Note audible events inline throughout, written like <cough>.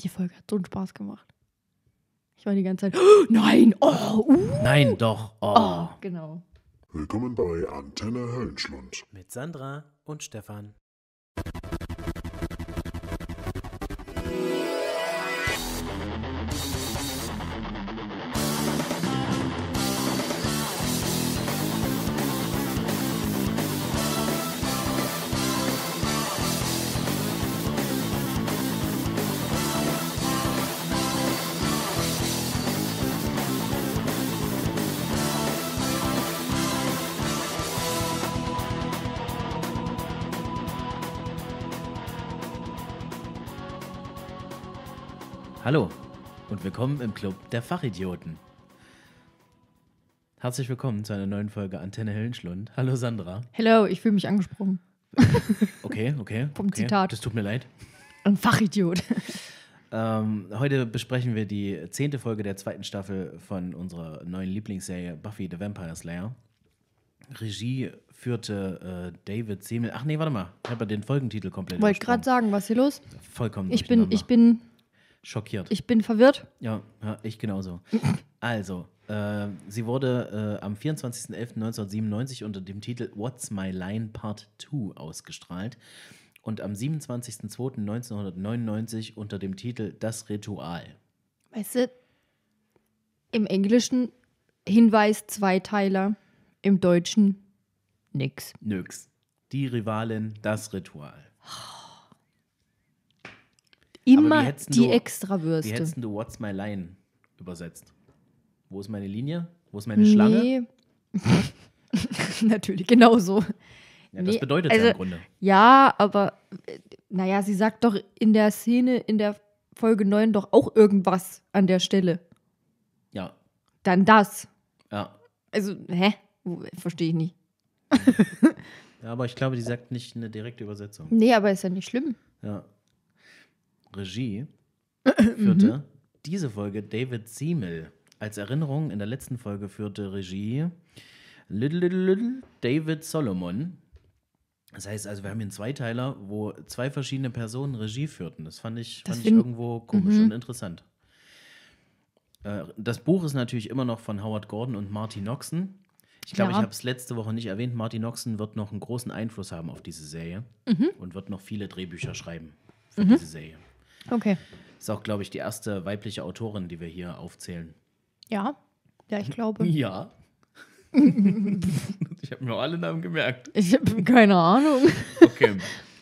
Die Folge hat so einen Spaß gemacht. Ich war die ganze Zeit, oh, nein, oh, uh. Nein, doch, oh. oh. Genau. Willkommen bei Antenne Höllenschlund. Mit Sandra und Stefan. willkommen im Club der Fachidioten. Herzlich willkommen zu einer neuen Folge Antenne Hellenschlund. Hallo Sandra. Hello, ich fühle mich angesprochen. <laughs> Okay, okay. <laughs> Vom okay. Zitat. Das tut mir leid. Ein Fachidiot. <laughs> Ähm, heute besprechen wir die zehnte Folge der zweiten Staffel von unserer neuen Lieblingsserie Buffy the Vampire Slayer. Regie führte äh, David Semel. Ach nee, warte mal. Ich habe ja den Folgentitel komplett. Wollte gerade sagen, was ist hier los? Vollkommen. Ich bin, ich bin schockiert. Ich bin verwirrt. Ja, ja ich genauso. <clears throat> also, äh, sie wurde äh, am 24.11.1997 unter dem Titel What's My Line Part 2 ausgestrahlt und am 27.02.1999 unter dem Titel Das Ritual. Weißt du, im Englischen Hinweis Zweiteiler, im Deutschen nix. Nix. Die Rivalin, das Ritual. Oh. Immer die du, Extrawürste. Wie hättest du What's My Line übersetzt? Wo ist meine Linie? Wo ist meine nee. Schlange? <laughs> Natürlich, genau so. Ja, das nee, bedeutet also, ja im Grunde. Ja, aber äh, naja, sie sagt doch in der Szene, in der Folge 9 doch auch irgendwas an der Stelle. Ja. Dann das. Ja. Also, hä? Verstehe ich nicht. <laughs> ja, aber ich glaube, die sagt nicht eine direkte Übersetzung. Nee, aber ist ja nicht schlimm. Ja. Regie <clears throat> mhm. führte mhm. diese Folge David Siemel. Als Erinnerung, in der letzten Folge führte Regie Little, Little, Little David Solomon. Das heißt also, wir haben hier einen Zweiteiler, wo zwei verschiedene Personen Regie führten. Das fand ich, das fand ich irgendwo komisch mhm. und interessant. Äh, das Buch ist natürlich immer noch von Howard Gordon und Marty Noxon. Ich glaube, ja. ich habe es letzte Woche nicht erwähnt. Marty Noxon wird noch einen großen Einfluss haben auf diese Serie mhm. und wird noch viele Drehbücher schreiben für mhm. diese Serie. Okay. Ist auch, glaube ich, die erste weibliche Autorin, die wir hier aufzählen. Ja, ja, ich glaube. <laughs> Ja. <laughs> ich habe mir auch alle Namen gemerkt. Ich habe keine Ahnung. Okay.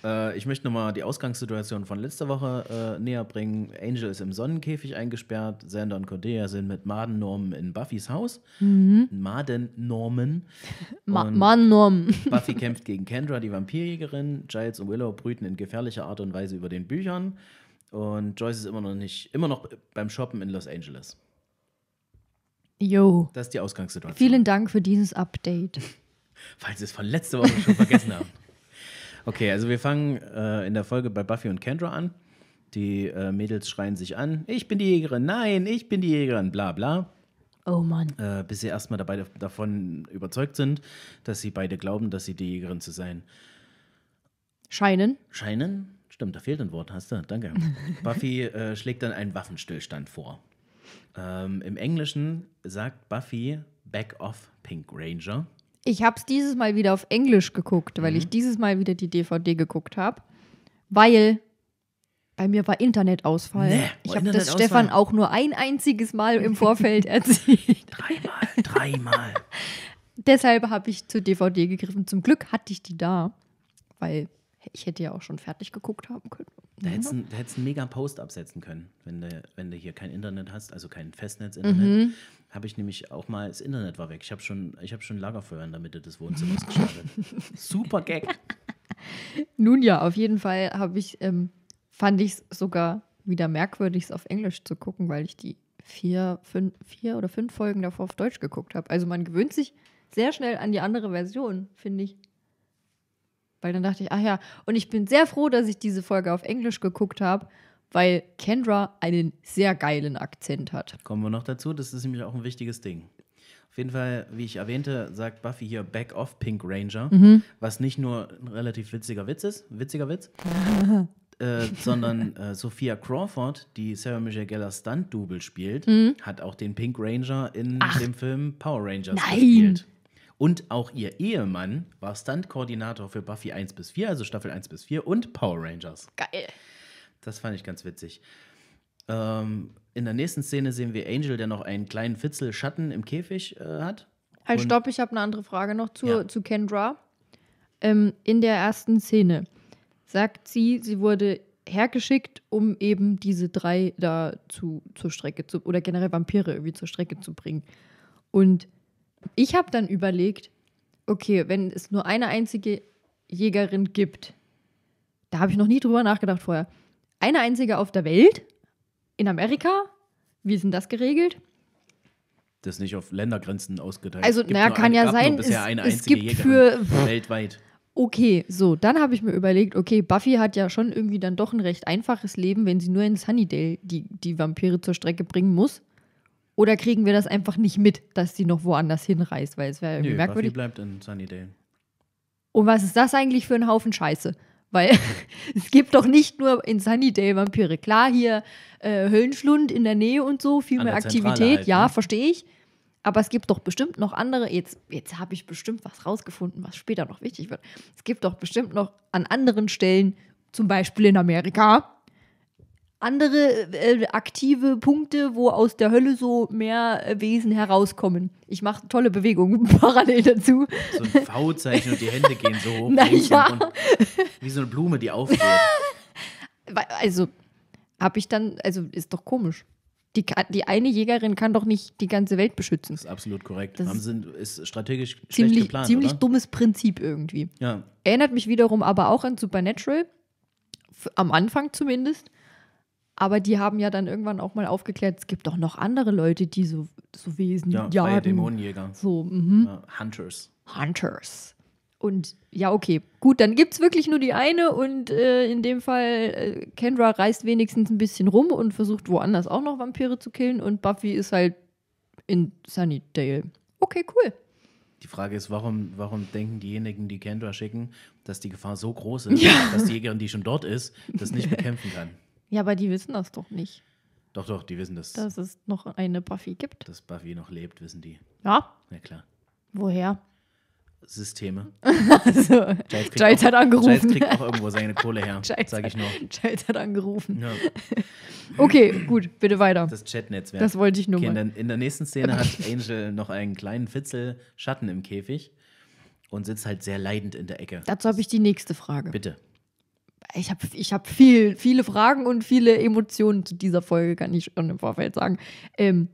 Äh, ich möchte nochmal die Ausgangssituation von letzter Woche äh, näher bringen. Angel ist im Sonnenkäfig eingesperrt. Xander und Cordelia sind mit Maden Norman in Buffys Haus. Mhm. Maden Norman. <laughs> Maden Norman. Buffy kämpft gegen Kendra, die Vampirjägerin. Giles und Willow brüten in gefährlicher Art und Weise über den Büchern. Und Joyce ist immer noch nicht, immer noch beim Shoppen in Los Angeles. Jo. Das ist die Ausgangssituation. Vielen Dank für dieses Update. <laughs> Falls Sie es von letzter Woche schon vergessen haben. <laughs> Okay, also wir fangen äh, in der Folge bei Buffy und Kendra an. Die äh, Mädels schreien sich an: Ich bin die Jägerin, nein, ich bin die Jägerin, bla bla. Oh Mann. Äh, bis sie erstmal dabei, davon überzeugt sind, dass sie beide glauben, dass sie die Jägerin zu sein. Scheinen. Scheinen. Stimmt, da fehlt ein Wort, hast du. Danke. <laughs> Buffy äh, schlägt dann einen Waffenstillstand vor. Ähm, Im Englischen sagt Buffy Back off Pink Ranger. Ich habe es dieses Mal wieder auf Englisch geguckt, weil mhm. ich dieses Mal wieder die DVD geguckt habe, weil bei mir war Internetausfall. Nee, ich habe das Stefan auch nur ein einziges Mal im Vorfeld <laughs> erzählt. dreimal, dreimal. <laughs> Deshalb habe ich zur DVD gegriffen. Zum Glück hatte ich die da, weil ich hätte ja auch schon fertig geguckt haben können. Da hättest du da einen mega Post absetzen können, wenn du, wenn du hier kein Internet hast, also kein Festnetz-Internet. Mhm. Habe ich nämlich auch mal, das Internet war weg. Ich habe schon, hab schon Lagerfeuer in der Mitte des Wohnzimmers gestartet. <laughs> Super Gag. <laughs> Nun ja, auf jeden Fall habe ich, ähm, fand ich es sogar wieder merkwürdig, es auf Englisch zu gucken, weil ich die vier, fünf, vier oder fünf Folgen davor auf Deutsch geguckt habe. Also man gewöhnt sich sehr schnell an die andere Version, finde ich. Weil dann dachte ich, ach ja, und ich bin sehr froh, dass ich diese Folge auf Englisch geguckt habe, weil Kendra einen sehr geilen Akzent hat. Kommen wir noch dazu, das ist nämlich auch ein wichtiges Ding. Auf jeden Fall, wie ich erwähnte, sagt Buffy hier Back off Pink Ranger, mhm. was nicht nur ein relativ witziger Witz ist, witziger Witz, <laughs> äh, sondern äh, Sophia Crawford, die Sarah Michelle Gellar Stunt-Double spielt, mhm. hat auch den Pink Ranger in Ach. dem Film Power Rangers Nein. gespielt. Und auch ihr Ehemann war Stunt-Koordinator für Buffy 1 bis 4, also Staffel 1 bis 4 und Power Rangers. Geil. Das fand ich ganz witzig. Ähm, in der nächsten Szene sehen wir Angel, der noch einen kleinen Fitzel Schatten im Käfig äh, hat. Halt, und stopp, ich habe eine andere Frage noch zu, ja. zu Kendra. Ähm, in der ersten Szene sagt sie, sie wurde hergeschickt, um eben diese drei da zu, zur Strecke zu, oder generell Vampire irgendwie zur Strecke zu bringen. Und ich habe dann überlegt, okay, wenn es nur eine einzige Jägerin gibt, da habe ich noch nie drüber nachgedacht vorher. Eine einzige auf der Welt, in Amerika, wie ist denn das geregelt? Das ist nicht auf Ländergrenzen ausgeteilt. Also, naja, kann ja sein, es, es gibt Jägerin für weltweit. Okay, so, dann habe ich mir überlegt, okay, Buffy hat ja schon irgendwie dann doch ein recht einfaches Leben, wenn sie nur in Sunnydale die, die Vampire zur Strecke bringen muss. Oder kriegen wir das einfach nicht mit, dass sie noch woanders hinreist, weil es wäre irgendwie Nö, merkwürdig. Buffy bleibt in Sunnydale. Und was ist das eigentlich für ein Haufen Scheiße? Weil <laughs> es gibt doch nicht nur in Sunnydale Vampire. Klar, hier äh, Höllenschlund in der Nähe und so, viel An mehr Aktivität, halt, ja, ne? verstehe ich. Aber es gibt doch bestimmt noch andere, jetzt, jetzt habe ich bestimmt was rausgefunden, was später noch wichtig wird. Es gibt doch bestimmt noch an anderen Stellen, zum Beispiel in Amerika, andere äh, aktive Punkte, wo aus der Hölle so mehr äh, Wesen herauskommen. Ich mache tolle Bewegungen <laughs> parallel dazu. So ein V-Zeichen und die Hände gehen so hoch. <laughs> ja. Und, und, wie so eine Blume, die aufgeht. <laughs> also, habe ich dann, also ist doch komisch. Die, die eine Jägerin kann doch nicht die ganze Welt beschützen. Das ist absolut korrekt. Das Haben sind, ist strategisch ziemlich, schlecht geplant, Ziemlich oder? dummes Prinzip irgendwie. Ja. Erinnert mich wiederum aber auch an Supernatural. Am Anfang zumindest aber die haben ja dann irgendwann auch mal aufgeklärt, es gibt auch noch andere Leute, die so, so Wesen ja, jagen. Ja, Dämonenjäger. So, mhm. ja, Hunters. Hunters. Und ja, okay, gut, dann gibt es wirklich nur die eine und äh, in dem Fall, äh, Kendra reist wenigstens ein bisschen rum und versucht woanders auch noch Vampire zu killen und Buffy ist halt in Sunnydale. Okay, cool. Die Frage ist, warum, warum denken diejenigen, die Kendra schicken, dass die Gefahr so groß ist, <laughs> ja. dass die Jägerin, die schon dort ist, das nicht <laughs> bekämpfen kann? Ja, aber die wissen das doch nicht. Doch, doch, die wissen das. Dass es noch eine Buffy gibt. Dass Buffy noch lebt, wissen die. Ja. Ja, klar. Woher? Systeme. <laughs> also, Giles, Giles auch, hat angerufen. Giles kriegt auch irgendwo seine Kohle her, <laughs> sage ich nur. Giles hat angerufen. Ja. <laughs> okay, gut, bitte weiter. Das Chatnetzwerk. Das wollte ich nur okay, mal. In der, in der nächsten Szene hat Angel noch einen kleinen Fitzel Schatten im Käfig und sitzt halt sehr leidend in der Ecke. Dazu habe ich die nächste Frage. Bitte ich habe ich hab viel, viele Fragen und viele Emotionen zu dieser Folge, kann ich schon im Vorfeld sagen. Ähm,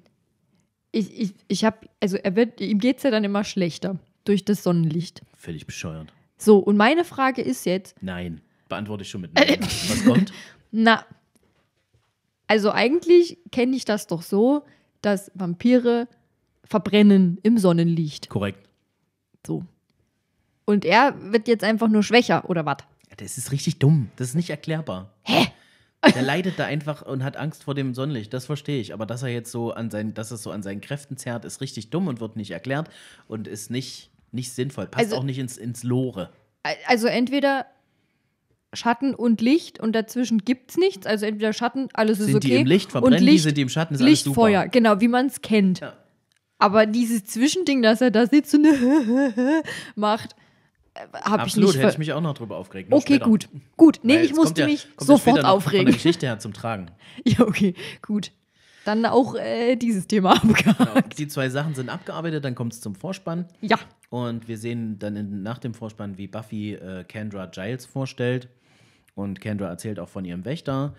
ich ich, ich habe, also er wird, ihm geht es ja dann immer schlechter durch das Sonnenlicht. Völlig bescheuert. So, und meine Frage ist jetzt. Nein, beantworte ich schon mit Nein. <laughs> Was kommt? Na, also eigentlich kenne ich das doch so, dass Vampire verbrennen im Sonnenlicht. Korrekt. So. Und er wird jetzt einfach nur schwächer, oder was? das ist richtig dumm. Das ist nicht erklärbar. Hä? Der leidet da einfach und hat Angst vor dem Sonnenlicht, das verstehe ich. Aber dass er jetzt so an seinen, dass es so an seinen Kräften zerrt, ist richtig dumm und wird nicht erklärt und ist nicht, nicht sinnvoll. Passt also, auch nicht ins, ins Lore. Also entweder Schatten und Licht und dazwischen gibt es nichts. Also entweder Schatten, alles sind ist okay. Sind die im Licht, verbrennen Licht, die, sind die im Schatten, ist Licht, alles super. Feuer, genau, wie man es kennt. Ja. Aber dieses Zwischending, dass er da sitzt und <laughs> macht, äh, habe ich nicht. Absolut, hätte ich mich auch noch drüber aufgeregt. Noch okay, später. gut. Gut, nee, Weil ich musste ja, mich sofort aufregen. Von der Geschichte her zum Tragen. <laughs> Ja, okay, gut. Dann auch äh, dieses Thema <laughs> genau, abgehakt. Genau. Die zwei Sachen sind abgearbeitet, dann kommt es zum Vorspann. Ja. Und wir sehen dann in, nach dem Vorspann, wie Buffy äh, Kendra Giles vorstellt. Und Kendra erzählt auch von ihrem Wächter,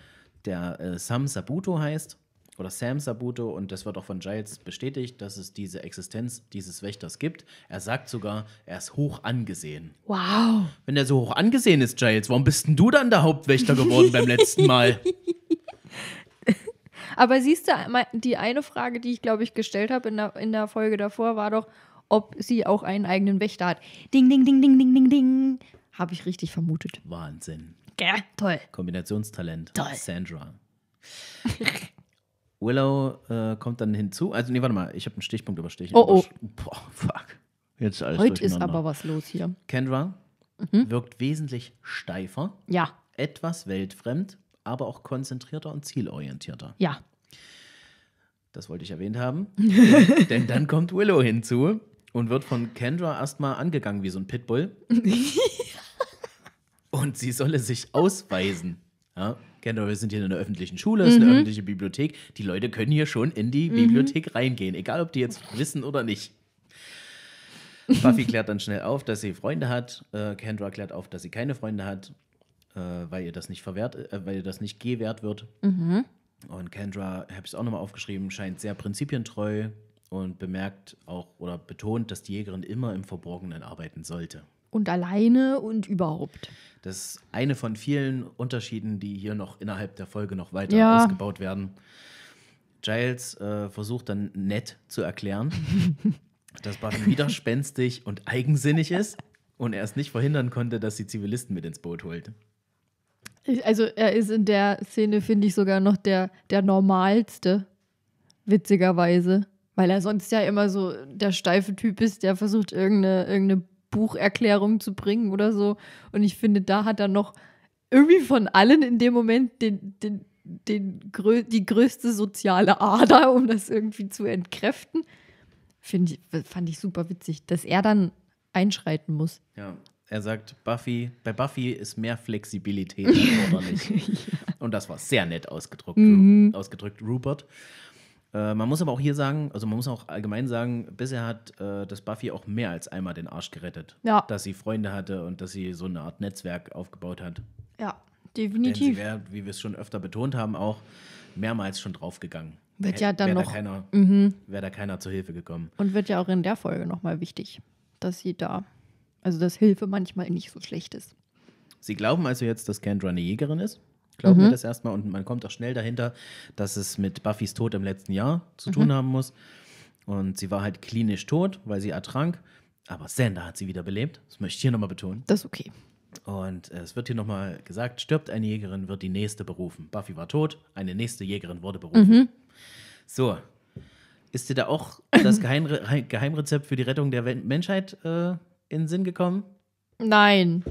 der äh, Sam Sabuto heißt oder Sam Sabuto und das wird auch von Giles bestätigt, dass es diese Existenz dieses Wächters gibt. Er sagt sogar, er ist hoch angesehen. Wow. Wenn er so hoch angesehen ist, Giles, warum bist denn du dann der Hauptwächter geworden beim letzten Mal? <laughs> Aber siehst du, die eine Frage, die ich, glaube ich, gestellt habe in der, in der Folge davor, war doch, ob sie auch einen eigenen Wächter hat. Ding, ding, ding, ding, ding, ding, ding. Habe ich richtig vermutet. Wahnsinn. Gell? toll. Kombinationstalent. Toll. Sandra. <laughs> Willow äh, kommt dann hinzu. Also, nee, warte mal, ich habe einen Stichpunkt überstichen. Oh, oh. Boah, fuck. Jetzt alles Heute ist aber was los hier. Kendra mhm. wirkt wesentlich steifer. Ja. Etwas weltfremd, aber auch konzentrierter und zielorientierter. Ja. Das wollte ich erwähnt haben. <laughs> Denn dann kommt Willow hinzu und wird von Kendra erstmal angegangen wie so ein Pitbull. <laughs> und sie solle sich ausweisen. Ja, genau, wir sind hier in einer öffentlichen Schule, es mhm. ist eine mhm. öffentliche Bibliothek. Die Leute können hier schon in die mhm. Bibliothek reingehen, egal ob die jetzt wissen oder nicht. Buffy klärt dann schnell auf, dass sie Freunde hat. Äh, Kendra klärt auf, dass sie keine Freunde hat, äh, weil ihr das nicht verwehrt, äh, weil ihr das nicht gewährt wird. Mhm. Und Kendra, habe ich es auch nochmal aufgeschrieben, scheint sehr prinzipientreu und bemerkt auch oder betont, dass die Jägerin immer im Verborgenen arbeiten sollte und alleine und überhaupt. Das ist eine von vielen Unterschieden, die hier noch innerhalb der Folge noch weiter ja. ausgebaut werden. Giles äh, versucht dann nett zu erklären, <laughs> dass Buffy widerspenstig und eigensinnig ist und er es nicht verhindern konnte, dass sie Zivilisten mit ins Boot holt. Also er ist in der Szene, finde ich, sogar noch der, der normalste, witzigerweise. Weil er sonst ja immer so der steife Typ ist, der versucht, irgendeine, irgendeine Bucherklärung zu bringen oder so. Und ich finde, da hat er noch irgendwie von allen in dem Moment den, den, den, grö die größte soziale Ader, um das irgendwie zu entkräften. ich, fand ich super witzig, dass er dann einschreiten muss. Ja, er sagt, Buffy, bei Buffy ist mehr Flexibilität erforderlich. <laughs> ja. Und das war sehr nett ausgedrückt, mhm. ausgedrückt Rupert. Äh, man muss aber auch hier sagen, also man muss auch allgemein sagen, bisher hat äh, das Buffy auch mehr als einmal den Arsch gerettet. Ja. Dass sie Freunde hatte und dass sie so eine Art Netzwerk aufgebaut hat. Ja, definitiv. Denn sie wäre, wie wir es schon öfter betont haben, auch mehrmals schon draufgegangen. Wird ja dann wär noch. Mhm. Da keiner, mhm. Wäre da keiner zur Hilfe gekommen. Und wird ja auch in der Folge nochmal wichtig, dass sie da, also dass Hilfe manchmal nicht so schlecht ist. Sie glauben also jetzt, dass Kendra eine Jägerin ist? glauben mhm. mir das erstmal und man kommt auch schnell dahinter, dass es mit Buffys Tod im letzten Jahr zu mhm. tun haben muss. Und sie war halt klinisch tot, weil sie ertrank. Aber Sander hat sie wiederbelebt. Das möchte ich hier nochmal betonen. Das ist okay. Und es wird hier nochmal gesagt: stirbt eine Jägerin, wird die nächste berufen. Buffy war tot, eine nächste Jägerin wurde berufen. Mhm. So. Ist dir da auch <clears throat> das Geheimre Geheimrezept für die Rettung der Menschheit äh, in den Sinn gekommen? Nein.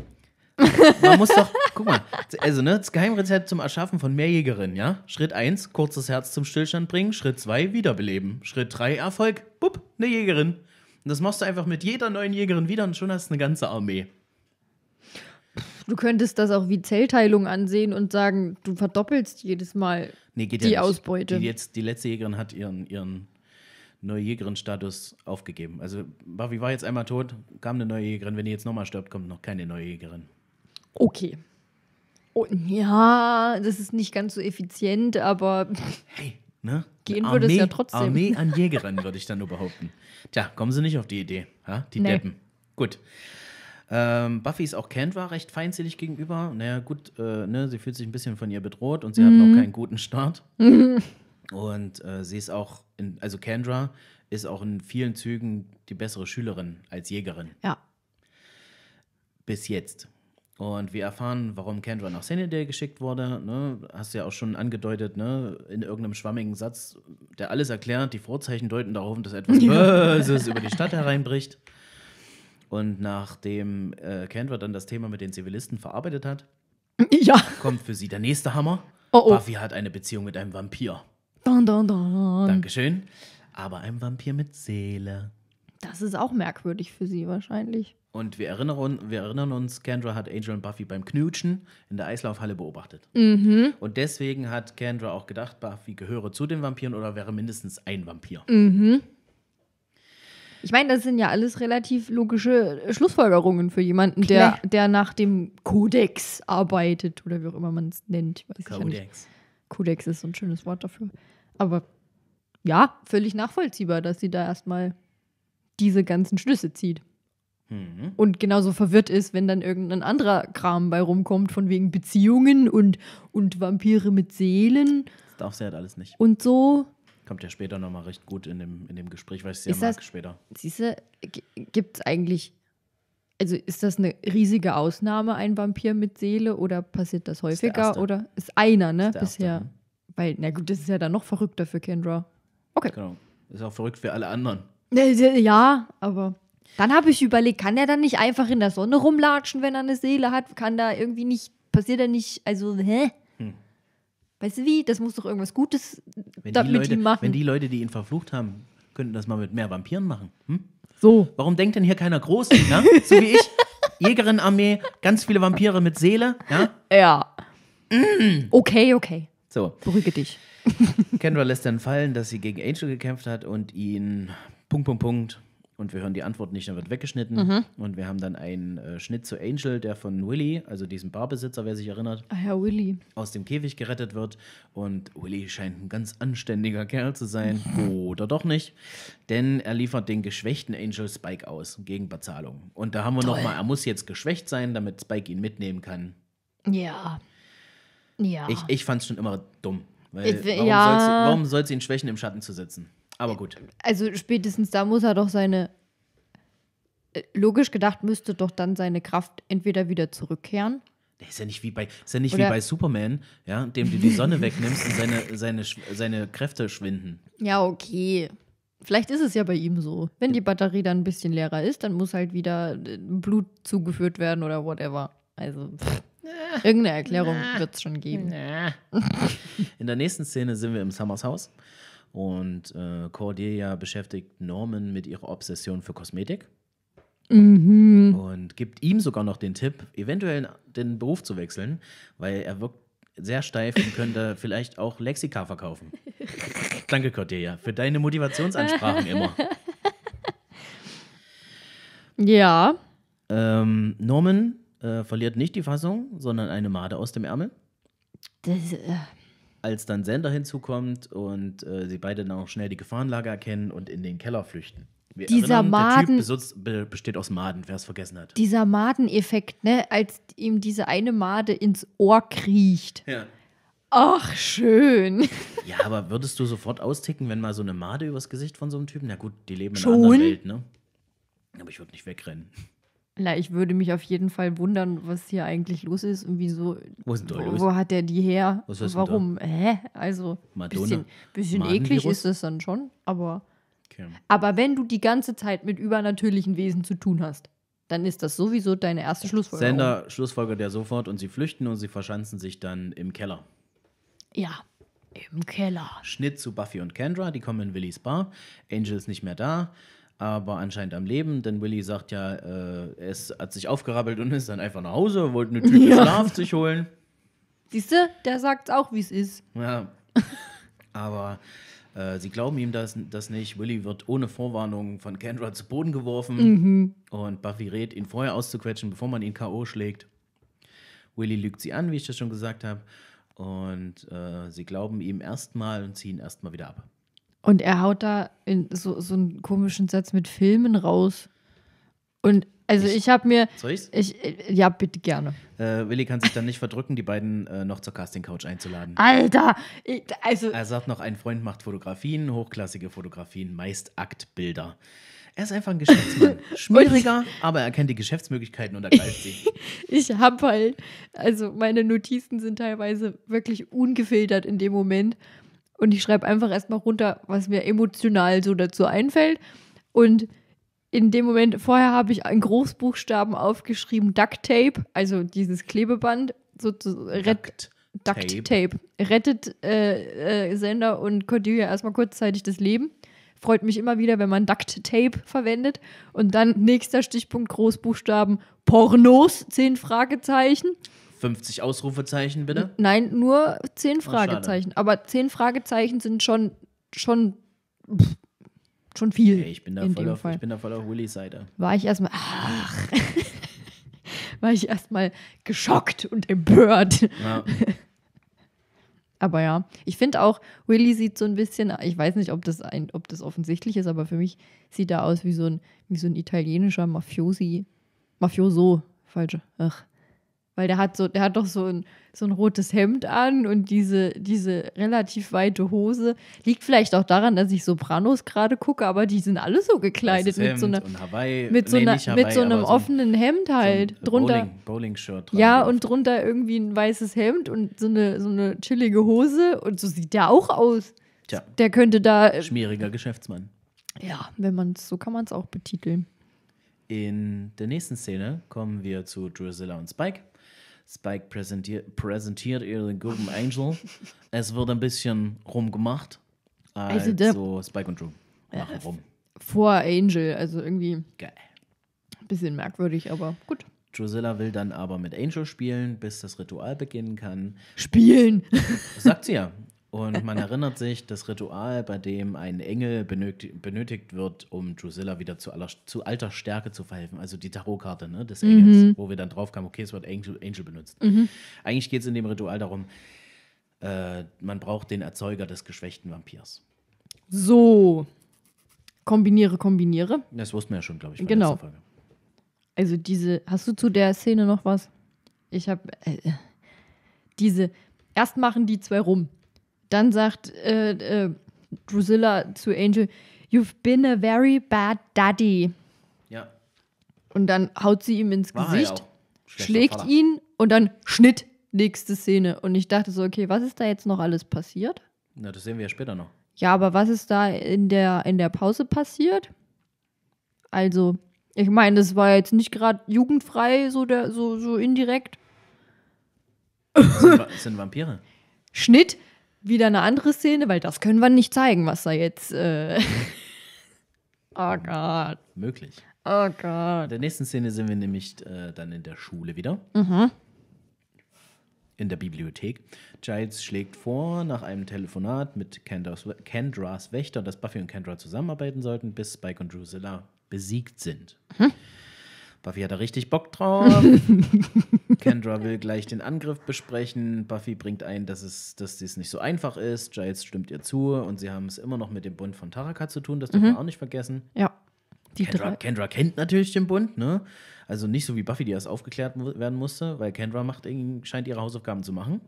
Man muss doch, Guck mal, also ne, das Geheimrezept zum Erschaffen von Meerjägerinnen, ja? Schritt 1, kurzes Herz zum Stillstand bringen. Schritt 2, wiederbeleben. Schritt 3, Erfolg. Bupp, eine Jägerin. Und das machst du einfach mit jeder neuen Jägerin wieder und schon hast du eine ganze Armee. Du könntest das auch wie Zellteilung ansehen und sagen, du verdoppelst jedes Mal nee, die ja Ausbeute. Die, jetzt, die letzte Jägerin hat ihren, ihren neue Jägerin-Status aufgegeben. Also Buffy war jetzt einmal tot, kam eine neue Jägerin. Wenn die jetzt nochmal stirbt, kommt noch keine neue Jägerin. Okay. Oh, ja, das ist nicht ganz so effizient, aber hey, ne? gehen Armee, würde es ja trotzdem. Armee <laughs> an Jägerinnen, würde ich dann nur behaupten. Tja, kommen sie nicht auf die Idee, ja? die nee. Deppen. Gut. Ähm, Buffy ist auch Canva recht feindselig gegenüber. Naja, gut, äh, ne, sie fühlt sich ein bisschen von ihr bedroht und sie mhm. hat noch mhm. keinen guten Start. <laughs> Und äh, sie ist auch, in, also Kendra ist auch in vielen Zügen die bessere Schülerin als Jägerin. Ja. Bis jetzt. Und wir erfahren, warum Kendra nach Sunnydale geschickt wurde. Ne? Hast ja auch schon angedeutet, ne? in irgendeinem schwammigen Satz, der alles erklärt. Die Vorzeichen deuten darauf, dass etwas <laughs> Böses über die Stadt hereinbricht. Und nachdem äh, Kendra dann das Thema mit den Zivilisten verarbeitet hat, <laughs> ja. kommt für sie der nächste Hammer. Oh, oh. Buffy hat eine Beziehung mit einem Vampir. Dun, dun, dun. Dankeschön. Aber einem Vampir mit Seele. Das ist auch merkwürdig für sie wahrscheinlich. Und wir erinnern, wir erinnern uns, Kendra hat Angel und Buffy beim Knutschen in der Eislaufhalle beobachtet. Mhm. Und deswegen hat Kendra auch gedacht, Buffy gehöre zu den Vampiren oder wäre mindestens ein Vampir. Mhm. Ich meine, das sind ja alles relativ logische äh, Schlussfolgerungen für jemanden, der, der nach dem Kodex arbeitet oder wie auch immer man es nennt. Kodex. Kodex ist so ein schönes Wort dafür. Aber ja, völlig nachvollziehbar, dass sie da erstmal diese ganzen Schlüsse zieht. Mhm. Und genauso verwirrt ist, wenn dann irgendein anderer Kram bei rumkommt, von wegen Beziehungen und, und Vampire mit Seelen. Das darf sie halt alles nicht. Und so. Kommt ja später nochmal recht gut in dem, in dem Gespräch, weil ich sie ja mag später. Siehst du, gibt es eigentlich. Also ist das eine riesige Ausnahme, ein Vampir mit Seele, oder passiert das häufiger? Ist oder ist einer, ne? Ist bisher. Erste, ne? Weil, na gut, das ist ja dann noch verrückter für Kendra. Okay. Genau. Ist auch verrückt für alle anderen. Äh, ja, aber dann habe ich überlegt, kann er dann nicht einfach in der Sonne rumlatschen, wenn er eine Seele hat? Kann da irgendwie nicht, passiert da nicht, also, hä? Hm. Weißt du wie? Das muss doch irgendwas Gutes wenn damit ihm machen. Wenn die Leute, die ihn verflucht haben, könnten das mal mit mehr Vampiren machen. Hm? So. Warum denkt denn hier keiner groß? Ne? so wie ich. <laughs> Jägerin-Armee, ganz viele Vampire mit Seele. Ja. ja. Mm. Okay, okay. So. Beruhige dich. Kendra lässt dann fallen, dass sie gegen Angel gekämpft hat und ihn Punkt, Punkt, Punkt und wir hören die Antwort nicht, dann wird weggeschnitten. Mhm. Und wir haben dann einen äh, Schnitt zu Angel, der von Willy, also diesem Barbesitzer, wer sich erinnert, Ach ja, Willy. aus dem Käfig gerettet wird. Und Willy scheint ein ganz anständiger Kerl zu sein. <laughs> Oder doch nicht. Denn er liefert den geschwächten Angel Spike aus gegen Bezahlung. Und da haben wir nochmal, er muss jetzt geschwächt sein, damit Spike ihn mitnehmen kann. Ja. Ja. Ich, ich fand es schon immer dumm. Weil ich, äh, warum ja. soll sie ihn schwächen, im Schatten zu sitzen? Aber gut. Also spätestens da muss er doch seine, äh, logisch gedacht müsste doch dann seine Kraft entweder wieder zurückkehren. Das ist ja nicht wie bei, ist ja nicht wie bei Superman, ja, dem du die Sonne wegnimmst und seine, seine, seine Kräfte schwinden. Ja, okay. Vielleicht ist es ja bei ihm so. Wenn die Batterie dann ein bisschen leerer ist, dann muss halt wieder äh, Blut zugeführt werden oder whatever. Also, pff, äh. irgendeine Erklärung wird es schon geben. In der nächsten Szene sind wir im Summers Haus und äh, Cordelia beschäftigt Norman mit ihrer Obsession für Kosmetik. Mhm. Und gibt ihm sogar noch den Tipp, eventuell den Beruf zu wechseln, weil er wirkt sehr steif und könnte <laughs> vielleicht auch Lexika verkaufen. <laughs> Danke, Cordelia, für deine Motivationsansprachen immer. <laughs> Ja. Ähm, Norman äh, verliert nicht die Fassung, sondern eine Made aus dem Ärmel. Das, äh, als dann Sender hinzukommt und äh, sie beide dann auch schnell die Gefahrenlage erkennen und in den Keller flüchten. Wir dieser Maden, der Typ besitzt, besteht aus Maden, wer es vergessen hat. Dieser Madeneffekt, ne, als ihm diese eine Made ins Ohr kriecht. Ja. Ach, schön. Ja, aber würdest du sofort austicken, wenn mal so eine Made übers Gesicht von so einem Typen? Na gut, die leben in Schon? einer anderen Welt, ne? Aber ich würde nicht wegrennen. Na, ich würde mich auf jeden Fall wundern, was hier eigentlich los ist und wieso. Wo, sind wo, wo hat der die her? Warum? Hä? Also, ein bisschen, bisschen eklig ist das dann schon, aber. Okay. Aber wenn du die ganze Zeit mit übernatürlichen Wesen zu tun hast, dann ist das sowieso deine erste Schlussfolgerung. Sender schlussfolgert ja sofort und sie flüchten und sie verschanzen sich dann im Keller. Ja, im Keller. Schnitt zu Buffy und Kendra, die kommen in Willys Bar. Angel ist nicht mehr da aber anscheinend am Leben, denn Willy sagt ja, äh, er hat sich aufgerabbelt und ist dann einfach nach Hause, wollte eine Tüte <laughs> ja. Schlaf sich holen. Siehst du, der sagt auch, wie es ist. Ja. <laughs> Aber äh, sie glauben ihm das, das nicht. Willy wird ohne Vorwarnung von Kendra zu Boden geworfen mhm. und Buffy rät, ihn vorher auszuquetschen, bevor man ihn K.O. schlägt. Willy lügt sie an, wie ich das schon gesagt habe. Und äh, sie glauben ihm erstmal und ziehen erstmal wieder ab. Und er haut da so, so einen komischen Satz mit Filmen raus. Und also ich, ich habe mir. Soll ich's? Ich, ja, bitte gerne. Äh, Willi kann sich dann nicht verdrücken, die beiden äh, noch zur Casting Couch einzuladen. Alter! Ich, also er also sagt noch, ein Freund macht Fotografien, hochklassige Fotografien, meist Aktbilder. Er ist einfach ein Geschäftsmann. <laughs> Schmieriger, aber er kennt die Geschäftsmöglichkeiten und ergreift sie. <laughs> ich habe halt, also meine Notizen sind teilweise wirklich ungefiltert in dem Moment. Und ich schreibe einfach erstmal runter, was mir emotional so dazu einfällt. Und in dem Moment, vorher habe ich einen Großbuchstaben aufgeschrieben Duct Tape, also dieses Klebeband, sozusagen. Duct. Duct Tape. Rettet äh, äh, Sender und Cordelia erstmal kurzzeitig das Leben. Freut mich immer wieder, wenn man Duct Tape verwendet. Und dann nächster Stichpunkt Großbuchstaben Pornos, zehn Fragezeichen. 50 Ausrufezeichen, bitte? Nein, nur 10 Fragezeichen. Ach, Aber 10 Fragezeichen sind schon, schon, pff, schon viel. Okay, ich, bin da in voll auf, Fall. ich bin da voll auf Willys Seite. War ich erstmal, ach, <laughs> war ich erstmal geschockt und empört. Ja. <laughs> Aber ja, ich finde auch, Willy sieht so ein bisschen, ich weiß nicht, ob das, ein, ob das offensichtlich ist, aber für mich sieht er aus wie so ein, wie so ein italienischer Mafiosi. Mafioso, falsche. Ach, weil der hat so, der hat doch so ein, so ein rotes Hemd an und diese, diese relativ weite Hose. Liegt vielleicht auch daran, dass ich Sopranos gerade gucke, aber die sind alle so gekleidet mit so einer, Hawaii, mit so, nee, einer Hawaii, mit so einem offenen Hemd halt. So drunter. Bowling, shirt dran Ja, und drunter irgendwie ein weißes Hemd und so eine, so eine chillige Hose und so sieht der auch aus. Tja. Der könnte da. Äh, Schmieriger Geschäftsmann. Ja, wenn man so kann man es auch betiteln. In der nächsten Szene kommen wir zu Drusilla und Spike. Spike präsentiert, präsentiert ihren guten Angel. <laughs> es wird ein bisschen rumgemacht. Also, also der, so Spike und Drew machen äh, rum. Vor Angel, also irgendwie. Geil. Bisschen merkwürdig, aber gut. Drusilla will dann aber mit Angel spielen, bis das Ritual beginnen kann. Spielen! sagt sie ja. <laughs> Und man <laughs> erinnert sich das Ritual, bei dem ein Engel benötigt, benötigt wird, um Drusilla wieder zu, aller, zu, alter Stärke zu verhelfen. Also die Tarotkarte ne, des Engels, mhm. wo wir dann drauf kamen, okay, es wird Angel, Angel benutzt. Mhm. Eigentlich geht es in dem Ritual darum, äh, man braucht den Erzeuger des geschwächten Vampirs. So. Kombiniere, kombiniere. Das wussten wir ja schon, glaube ich. Genau. Folge. Also diese, hast du zu der Szene noch was? Ich habe äh, äh, diese, erst machen die zwei rum dann sagt äh, äh, Drusilla zu Angel, You've been a very bad daddy. Ja. Und dann haut sie ihm ins War Gesicht, schlägt Vater. ihn und dann Schnitt, nächste Szene. Und ich dachte so, okay, was ist da jetzt noch alles passiert? Na, das sehen wir ja später noch. Ja, aber was ist da in der, in der Pause passiert? Also, ich meine, das war jetzt nicht gerade jugendfrei, so, der, so, so indirekt. Das sind, das sind Vampire. Schnitt, wieder eine andere Szene, weil das können wir nicht zeigen, was da jetzt. Äh <laughs> oh Gott. Möglich. Oh Gott. In der nächsten Szene sind wir nämlich äh, dann in der Schule wieder. Mhm. In der Bibliothek. Giles schlägt vor, nach einem Telefonat mit Kendras, Kendras Wächter, dass Buffy und Kendra zusammenarbeiten sollten, bis Spike und Drusilla besiegt sind. Mhm. Buffy hat da richtig Bock drauf. <laughs> Kendra will gleich den Angriff besprechen. Buffy bringt ein, dass es, dass es nicht so einfach ist. Giles stimmt ihr zu und sie haben es immer noch mit dem Bund von Taraka zu tun. Das dürfen mhm. wir auch nicht vergessen. Ja. Kendra, Kendra, kennt natürlich den Bund, ne? Also nicht so wie Buffy, die erst aufgeklärt werden musste, weil Kendra macht, scheint ihre Hausaufgaben zu machen.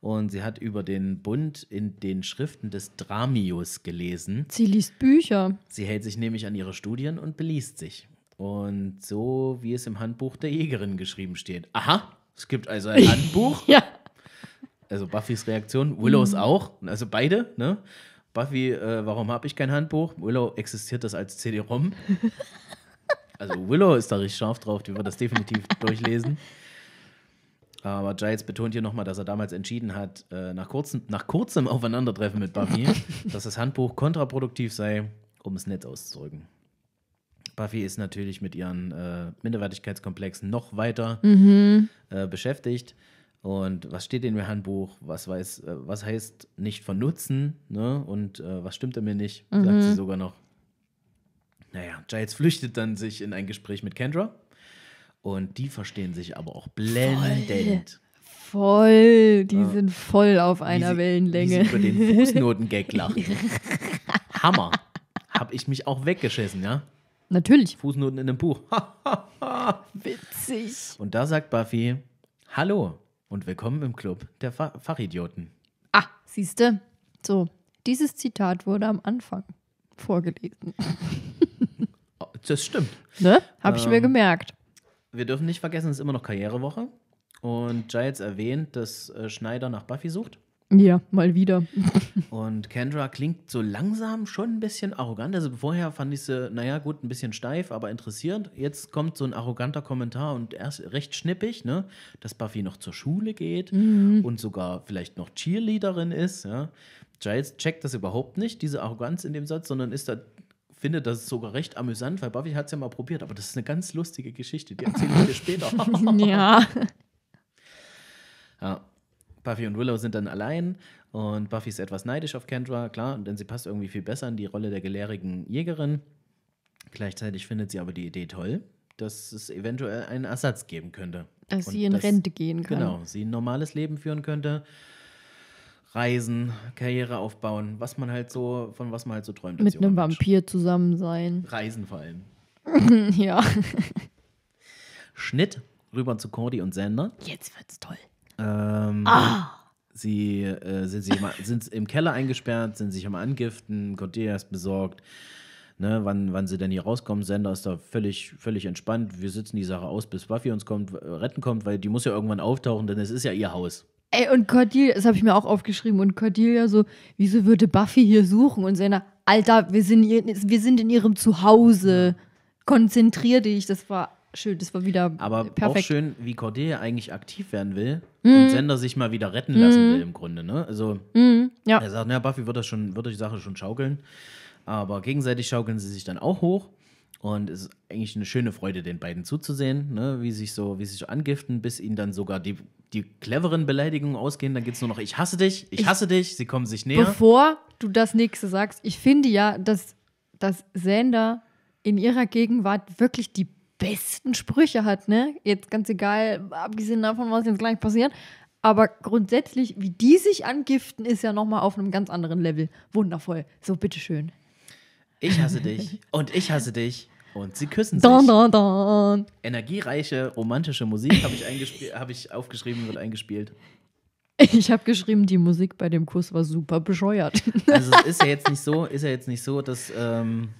Und sie hat über den Bund in den Schriften des Dramius gelesen. Sie liest Bücher. Sie hält sich nämlich an ihre Studien und beliest sich. Und so, wie es im Handbuch der Jägerin geschrieben steht. Aha, es gibt also ein <laughs> Handbuch. ja. Also Buffys Reaktion, Willows mhm. auch, also beide, ne? Buffy, äh, warum habe ich kein Handbuch? Willow existiert das als CD-ROM. <laughs> also Willow ist da richtig scharf drauf, die wird das definitiv durchlesen. Aber Giles betont hier nochmal, dass er damals entschieden hat, äh, nach, kurzen, nach kurzem Aufeinandertreffen mit Buffy, <laughs> dass das Handbuch kontraproduktiv sei, um es nett auszudrücken. Buffy ist natürlich mit ihren äh, Minderwertigkeitskomplexen noch weiter mhm. äh, beschäftigt. Und was steht in dem Handbuch? Was, weiß, äh, was heißt nicht von Nutzen? Ne? Und äh, was stimmt mir nicht? Mhm. Sagt sie sogar noch. Naja, Giles flüchtet dann sich in ein Gespräch mit Kendra. Und die verstehen sich aber auch blendend. Voll, voll. die ja. sind voll auf einer wie sie, Wellenlänge. Wie sie über den Fußnotengag <laughs> lachen. Hammer. Hab ich mich auch weggeschissen, ja? Natürlich. Fußnoten in einem Buch. <laughs> Witzig. Und da sagt Buffy: Hallo und willkommen im Club der Fa Fachidioten. Ah, siehste. So, dieses Zitat wurde am Anfang vorgelesen. <laughs> das stimmt. Ne? Habe ich ähm, mir gemerkt. Wir dürfen nicht vergessen, es ist immer noch Karrierewoche. Und Giles erwähnt, dass äh, Schneider nach Buffy sucht. Ja, mal wieder. <laughs> und Kendra klingt so langsam schon ein bisschen arrogant. Also vorher fand ich sie, naja, gut, ein bisschen steif, aber interessierend. Jetzt kommt so ein arroganter Kommentar und erst recht schnippig, ne? Dass Buffy noch zur Schule geht mhm. und sogar vielleicht noch Cheerleaderin ist, ja. Giles checkt das überhaupt nicht, diese Arroganz in dem Satz, sondern ist da finde das sogar recht amüsant, weil Buffy hat es ja mal probiert, aber das ist eine ganz lustige Geschichte, die erzähle ich dir später. <laughs> ja. ja. Buffy und Willow sind dann allein und Buffy ist etwas neidisch auf Kendra, klar, denn sie passt irgendwie viel besser in die Rolle der gelehrigen Jägerin. Gleichzeitig findet sie aber die Idee toll, dass es eventuell einen Ersatz geben könnte. Dass und sie in dass, Rente gehen kann. Genau, sie ein normales Leben führen könnte. Reisen, Karriere aufbauen, was man halt so, von was man halt so träumt. Mit einem Vampir zusammen sein. <laughs> Reisen vor allem. ja. Schnitt rüber zu Cordy und Sander. Jetzt wird's toll. Ähm, ah. Sie äh, sind, sich immer, sind im Keller eingesperrt, sind sich am Angiften, Cordelia ist besorgt. Ne, wann, wann sie denn hier rauskommen, Sender ist da völlig, völlig entspannt. Wir sitzen die Sache aus, bis Buffy uns kommt, retten kommt, weil die muss ja irgendwann auftauchen, denn es ist ja ihr Haus. Ey, und Cordelia, das habe ich mir auch aufgeschrieben, und Cordelia so, wieso würde Buffy hier suchen? Und Sender, Alter, wir sind, hier, wir sind in ihrem Zuhause. Konzentrier dich, das war schön, das war wieder Aber perfekt. auch schön, wie Cordelia eigentlich aktiv werden will mm. und Sender sich mal wieder retten lassen mm. will im Grunde, ne? Also mm. ja. er sagt, naja, Buffy wird das schon, wird die Sache schon schaukeln. Aber gegenseitig schaukeln sie sich dann auch hoch. Und es ist eigentlich eine schöne Freude, den beiden zuzusehen, ne? wie sich so, wie sich so angiften, bis ihnen dann sogar die, die cleveren Beleidigungen ausgehen. Dann geht es nur noch, ich hasse dich, ich, ich hasse dich, sie kommen sich näher. Bevor du das nächste sagst, ich finde ja, dass, dass Sander in ihrer Gegenwart wirklich die besten Sprüche hat, ne? Jetzt ganz egal, abgesehen davon, was jetzt gleich passiert. Aber grundsätzlich, wie die sich angiften, ist ja nochmal auf einem ganz anderen Level. Wundervoll. So, bitteschön. Ich hasse dich und ich hasse dich und sie küssen sich. Don, don, don. Energiereiche, romantische Musik habe ich, <laughs> hab ich aufgeschrieben und eingespielt. Ich habe geschrieben, die Musik bei dem Kuss war super bescheuert. Also es ist ja <laughs> jetzt nicht so, ist ja jetzt nicht so, dass ähm,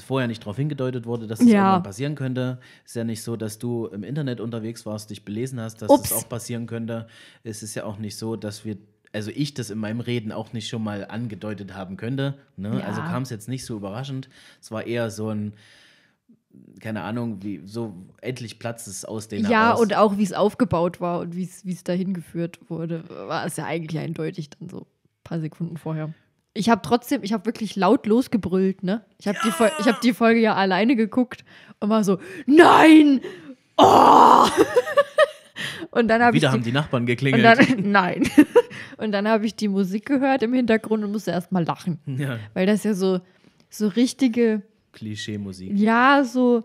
vorher nicht darauf hingedeutet wurde, dass das ja. irgendwann passieren könnte. Ist ja nicht so, dass du im Internet unterwegs warst, dich belesen hast, dass Ups. das auch passieren könnte. Es ist ja auch nicht so, dass wir, also ich das in meinem Reden auch nicht schon mal angedeutet haben könnte. Ne? Ja. Also kam es jetzt nicht so überraschend. Es war eher so ein, keine Ahnung, wie so endlich platzt es aus den Ja, heraus. und auch wie es aufgebaut war und wie es dahin geführt wurde, war es ja eigentlich eindeutig dann so ein paar Sekunden vorher ich habe trotzdem, ich habe wirklich laut losgebrüllt, ne? Ich habe ja! die, Fol hab die Folge ja alleine geguckt und war so, nein! Oh! <laughs> und dann hab Wieder ich die, haben die Nachbarn geklingelt. <laughs> <laughs> Und dann, nein. Und dann habe ich die Musik gehört im Hintergrund und musste erstmal lachen. Ja. Weil das ja so, so richtige. Klischee-Musik. Ja, so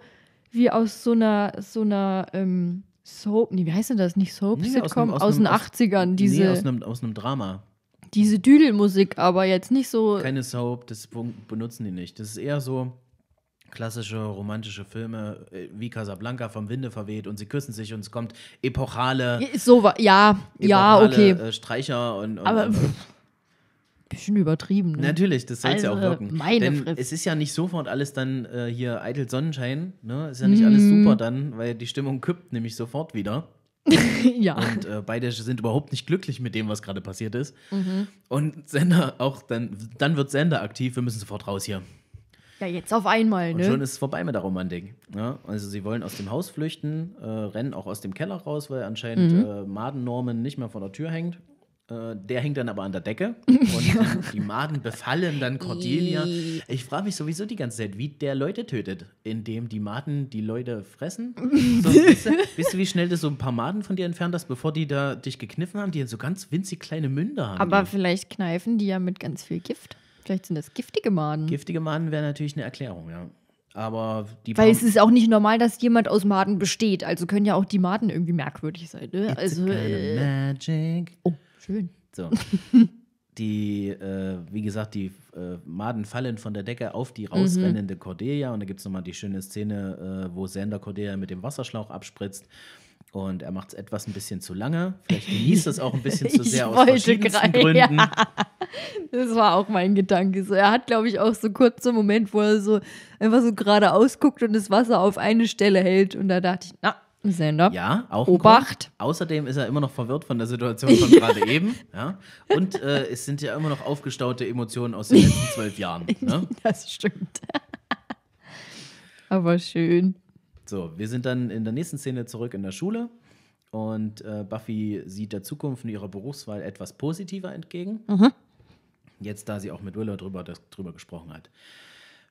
wie aus so einer, so einer, ähm, Soap, nee, wie heißt denn das? Nicht Soap, nee, aus, aus, aus den 80ern. Diese, nee, aus einem, aus einem Drama. Diese Düdelmusik aber jetzt nicht so. Keine Soap, das benutzen die nicht. Das ist eher so klassische romantische Filme äh, wie Casablanca vom Winde verweht und sie küssen sich und es kommt epochale. So, ja, epochale, ja, okay. Äh, Streicher und. und aber. Pff. Bisschen übertrieben. Ne? Natürlich, das soll es also, ja auch also, wirken. Meine Denn Fritz. es ist ja nicht sofort alles dann äh, hier eitel Sonnenschein, ne? Ist ja nicht mm. alles mhm. super dann, weil die Stimmung kippt nämlich sofort wieder. <laughs> ja. Und äh, beide sind überhaupt nicht glücklich mit dem, was gerade passiert ist. Mhm. Und Sender auch, dann, dann wird Sender aktiv, wir müssen sofort raus hier. Ja, jetzt auf einmal, ne? und schon ist es vorbei mit der Romantik. Ja, ne? also sie wollen aus dem Haus flüchten, äh, rennen auch aus dem Keller raus, weil anscheinend mhm. äh, Madennorman nicht mehr vor der Tür hängt. Äh, der hängt dann aber an der Decke <laughs> und die Maden befallen dann Cordelia. Ich frage mich sowieso die ganze Zeit, wie der Leute tötet, indem die Maden die Leute fressen. <laughs> So, weißt, du, weißt, du, wie schnell du so ein paar Maden von dir entfernt hast, bevor die da dich gekniffen haben, die so ganz winzig kleine Münder haben? Aber die. vielleicht kneifen die ja mit ganz viel Gift. Vielleicht sind das giftige Maden. Giftige Maden wäre natürlich eine Erklärung, ja. Aber die Weil es ist auch nicht normal, dass jemand aus Maden besteht. Also können ja auch die Maden irgendwie merkwürdig sein. Ne? Also, äh, magic. Oh Schön. So. <laughs> die, äh, wie gesagt, die äh, Maden fallen von der Decke auf die rausrennende mhm. Cordelia. Und da gibt es nochmal die schöne Szene, äh, wo Sander Cordelia mit dem Wasserschlauch abspritzt. Und er macht es etwas ein bisschen zu lange. Vielleicht genießt es auch ein bisschen zu <laughs> sehr aus verschiedensten grad, Gründen. Ja. <laughs> Das war auch mein Gedanke. So, er hat, glaube ich, auch so kurz so einen Moment, wo er so einfach so geradeaus guckt und das Wasser auf eine Stelle hält. Und da dachte ich, na, Sender. Ja, auch. Obacht. Außerdem ist er immer noch verwirrt von der Situation von gerade eben. Ja. Und äh, es sind ja immer noch aufgestaute Emotionen aus den letzten zwölf Jahren. <laughs> Ne? Das stimmt. Aber schön. So, wir sind dann in der nächsten Szene zurück in der Schule. Und äh, Buffy sieht der Zukunft in ihrer Berufswahl etwas positiver entgegen. Mhm. Jetzt, da sie auch mit Willow drüber, das, drüber gesprochen hat.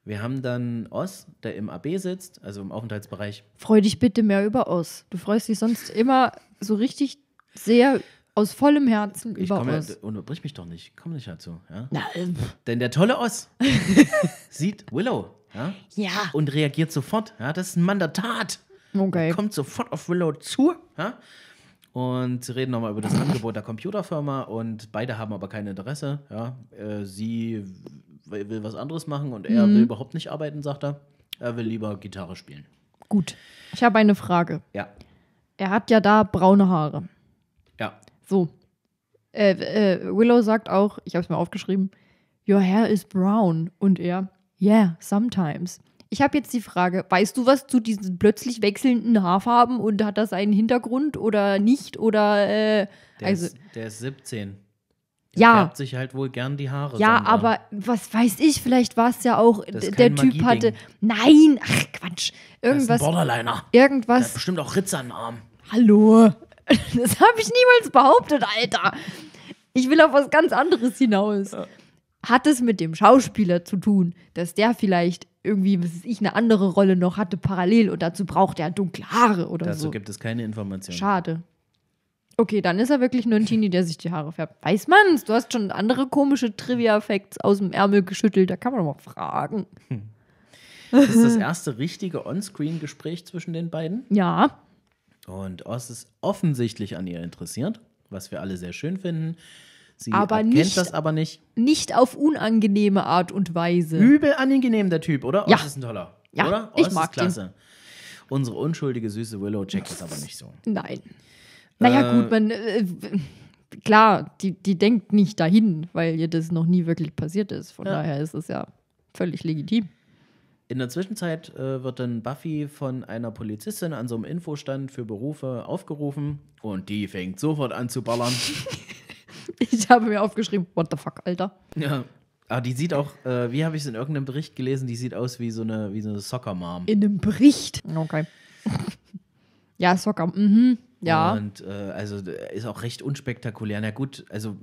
Wir haben dann Oss, der im AB sitzt, also im Aufenthaltsbereich. Freu dich bitte mehr über Oss. Du freust dich sonst immer so richtig sehr aus vollem Herzen ich über komme, Oss. Ja, unterbrich mich doch nicht, komm nicht dazu. Ja? Na, ähm. Denn der tolle Oss <laughs> sieht Willow ja? ja? und reagiert sofort. Ja? Das ist ein Mann der Tat. Okay. kommt sofort auf Willow zu. Ja? und reden nochmal über das Angebot der Computerfirma und beide haben aber kein Interesse. Ja. Äh, sie will was anderes machen und er mhm. will überhaupt nicht arbeiten, sagt er. Er will lieber Gitarre spielen. Gut. Ich habe eine Frage. Ja. Er hat ja da braune Haare. Ja. So. Äh, äh, Willow sagt auch, ich habe es mir aufgeschrieben, Your hair is brown. Und er, yeah, sometimes. Ich habe jetzt die Frage, weißt du was zu diesen plötzlich wechselnden Haarfarben und hat das einen Hintergrund oder nicht? Oder äh, der also. Ist, der ist 17. Der ja. färbt sich halt wohl gern die Haare. Ja, Sandra. aber was weiß ich, vielleicht war es ja auch, der Typ hatte. Nein, ach Quatsch. Irgendwas. Das ist ein Borderliner. Irgendwas. Der hat bestimmt auch Ritze am Arm. Hallo. <laughs> Das habe ich niemals behauptet, Alter. Ich will auf was ganz anderes hinaus. Hat es mit dem Schauspieler zu tun, dass der vielleicht irgendwie, was ich, eine andere Rolle noch hatte parallel und dazu braucht er dunkle Haare oder dazu so? Dazu gibt es keine Informationen. Schade. Okay, dann ist er wirklich nur ein Teenie, der sich die Haare färbt. Weiß man's? Du hast schon andere komische Trivia-Facts aus dem Ärmel geschüttelt. Da kann man doch mal fragen. Das hm. ist das erste richtige On-Screen-Gespräch zwischen den beiden. Ja. Und Oz ist offensichtlich an ihr interessiert, was wir alle sehr schön finden. Sie aber erkennt nicht, das aber nicht. Nicht auf unangenehme Art und Weise. Übel angenehm, der Typ, oder? Oz ist ein toller. Ja, oder? Oz ich mag ist klasse. Den. Unsere unschuldige, süße Willow checkt das aber nicht so. Nein. Naja, äh, gut, man. Äh, klar, die, die denkt nicht dahin, weil ihr das noch nie wirklich passiert ist. Von ja. daher ist es ja völlig legitim. In der Zwischenzeit äh, wird dann Buffy von einer Polizistin an so einem Infostand für Berufe aufgerufen und die fängt sofort an zu ballern. <laughs> ich habe mir aufgeschrieben, what the fuck, Alter. Ja. Ah, die sieht auch, äh, wie habe ich es in irgendeinem Bericht gelesen, die sieht aus wie so eine, wie so eine Soccer-Mom. In einem Bericht? Okay. <laughs> ja, Soccer, mhm. Ja. Und äh, also äh, ist auch recht unspektakulär. Na gut, also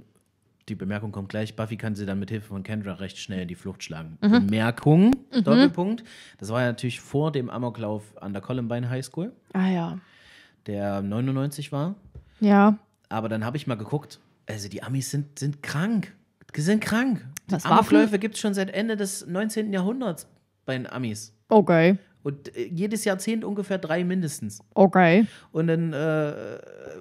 die Bemerkung kommt gleich. Buffy kann sie dann mit Hilfe von Kendra recht schnell in die Flucht schlagen. Mhm. Bemerkung, mhm. Doppelpunkt. Das war ja natürlich vor dem Amoklauf an der Columbine High School. Ah ja. Der 99 war. Ja. Aber dann habe ich mal geguckt, also die Amis sind, sind krank. Die sind krank. Was Amokläufe gibt es schon seit Ende des 19. Jahrhunderts bei den Amis. Okay. Und äh, jedes Jahrzehnt ungefähr drei mindestens. Okay. Und dann äh,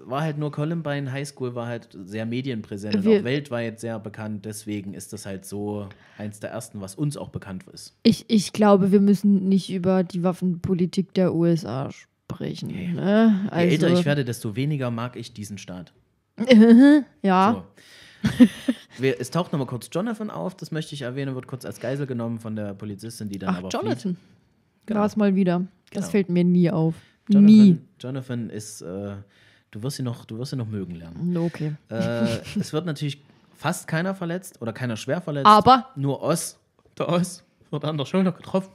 war halt nur Columbine High School war halt sehr medienpräsent Wir und auch weltweit sehr bekannt. Deswegen ist das halt so eins der ersten, was uns auch bekannt ist. Ich, ich glaube, wir müssen nicht über die Waffenpolitik der USA sprechen. Ne? Also Je älter ich also werde, desto weniger mag ich diesen Staat. <laughs> ja. So. <laughs> Wir, es taucht nochmal kurz Jonathan auf, das möchte ich erwähnen, wird kurz als Geisel genommen von der Polizistin, die dann Ach, aber. Jonathan. Flieht. Genau. War mal wieder. Das genau. fällt mir nie auf. Jonathan, nie. Jonathan ist, äh, du, wirst ihn noch, du wirst ihn noch mögen lernen. Mm, okay. Äh, es wird natürlich fast keiner verletzt oder keiner schwer verletzt. Aber? Nur Oss. Der Oss wird an der Schulter getroffen.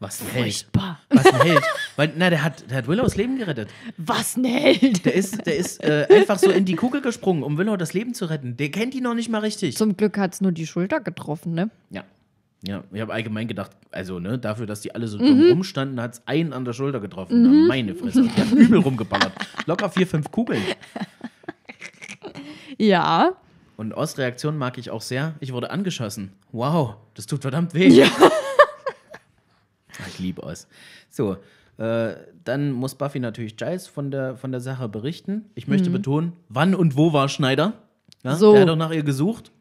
Was ein Held. Furchtbar. Was ein Held. Weil, na, der hat, der hat Willow das Leben gerettet. Was ein Held. Der ist, der ist äh, einfach so in die Kugel gesprungen, um Willow das Leben zu retten. Der kennt ihn noch nicht mal richtig. Zum Glück hat es nur die Schulter getroffen, ne? Ja. Ja, ich habe allgemein gedacht, also ne, dafür, dass die alle so dumm mhm. rumstanden, hat es einen an der Schulter getroffen. Mhm. Na, meine Fresse. Die hat übel rumgeballert. Locker vier, fünf Kugeln. <laughs> Ja. Und Ostreaktion mag ich auch sehr. Ich wurde angeschossen. Wow, das tut verdammt weh. Ja. <laughs> Ich liebe Ost. So, äh, dann muss Buffy natürlich Giles von der, von der Sache berichten. Ich möchte mhm. betonen, wann und wo war Schneider? Ja, so. Der hat doch nach ihr gesucht.